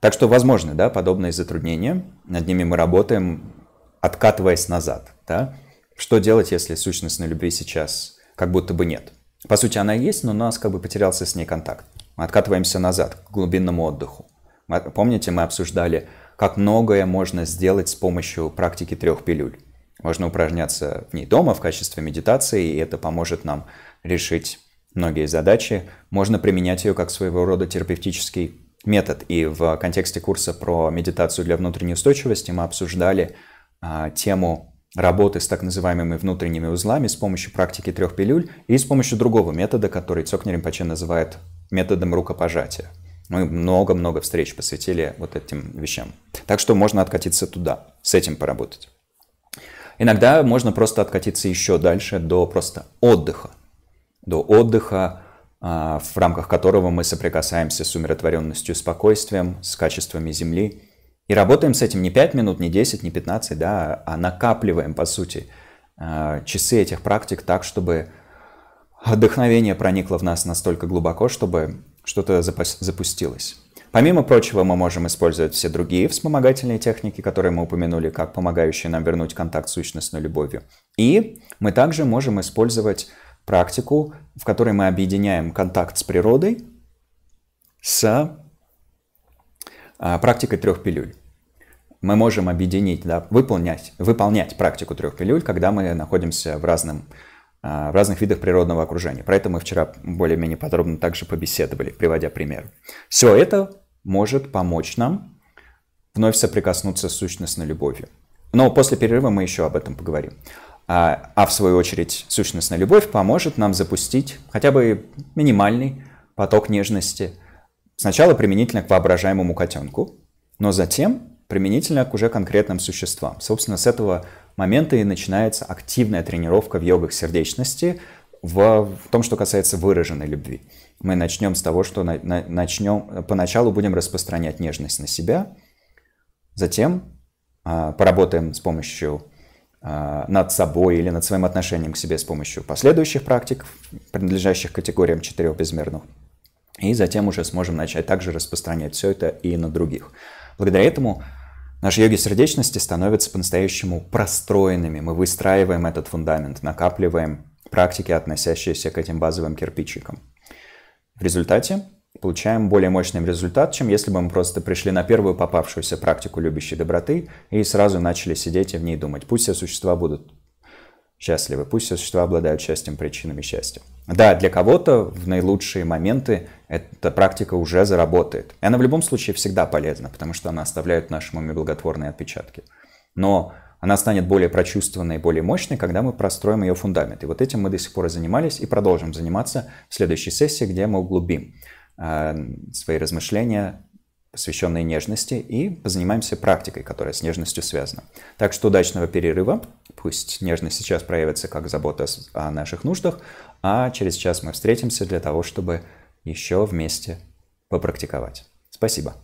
Так что возможны, да, подобные затруднения, над ними мы работаем, откатываясь назад, да. Что делать, если сущностной любви сейчас как будто бы нет? По сути, она есть, но у нас как бы потерялся с ней контакт. Мы откатываемся назад, к глубинному отдыху. Мы, помните, мы обсуждали, как многое можно сделать с помощью практики трех пилюль. Можно упражняться в ней дома в качестве медитации, и это поможет нам решить многие задачи. Можно применять ее как своего рода терапевтический метод. И в контексте курса про медитацию для внутренней устойчивости мы обсуждали а, тему работы с так называемыми внутренними узлами с помощью практики трех пилюль и с помощью другого метода, который Цокнер Римпоче называет методом рукопожатия. Мы много-много встреч посвятили вот этим вещам. Так что можно откатиться туда, с этим поработать. Иногда можно просто откатиться еще дальше до просто отдыха. До отдыха, а, в рамках которого мы соприкасаемся с умиротворенностью, спокойствием, с качествами Земли. И работаем с этим не 5 минут, не 10, не 15, да, а накапливаем, по сути, а, часы этих практик так, чтобы вдохновение проникло в нас настолько глубоко, чтобы что-то запустилось. Помимо прочего, мы можем использовать все другие вспомогательные техники, которые мы упомянули, как помогающие нам вернуть контакт с сущностной любовью. И мы также можем использовать практику, в которой мы объединяем контакт с природой с а, практикой трех пилюль. Мы можем объединить, да, выполнять, выполнять практику трех пилюль, когда мы находимся в разном Э, в разных видах природного окружения. Про это мы вчера более-менее подробно также побеседовали, приводя пример. Все это может помочь нам вновь соприкоснуться с сущностной любовью. Но после перерыва мы еще об этом поговорим. А, а в свою очередь сущностная любовь поможет нам запустить хотя бы минимальный поток нежности. Сначала применительно к воображаемому котенку, но затем применительно к уже конкретным существам. Собственно, с этого момента и начинается активная тренировка в йогах сердечности, в, в том, что касается выраженной любви. Мы начнем с того, что на, на, начнем, поначалу будем распространять нежность на себя, затем а, поработаем с помощью а, над собой или над своим отношением к себе с помощью последующих практик, принадлежащих категориям четырех безмерных. И затем уже сможем начать также распространять все это и на других. Благодаря этому Наши йоги сердечности становятся по-настоящему простроенными. Мы выстраиваем этот фундамент, накапливаем практики, относящиеся к этим базовым кирпичикам. В результате получаем более мощный результат, чем если бы мы просто пришли на первую попавшуюся практику любящей доброты и сразу начали сидеть и в ней думать. Пусть все существа будут счастливы. Пусть все существа обладают счастьем, причинами счастья. Да, для кого-то в наилучшие моменты эта практика уже заработает. И она в любом случае всегда полезна, потому что она оставляет в нашем уме благотворные отпечатки. Но она станет более прочувствованной, более мощной, когда мы простроим ее фундамент. И вот этим мы до сих пор и занимались и продолжим заниматься в следующей сессии, где мы углубим э, свои размышления, посвященные нежности, и позанимаемся практикой, которая с нежностью связана. Так что удачного перерыва. Пусть нежность сейчас проявится как забота о наших нуждах, а через час мы встретимся для того, чтобы еще вместе попрактиковать. Спасибо.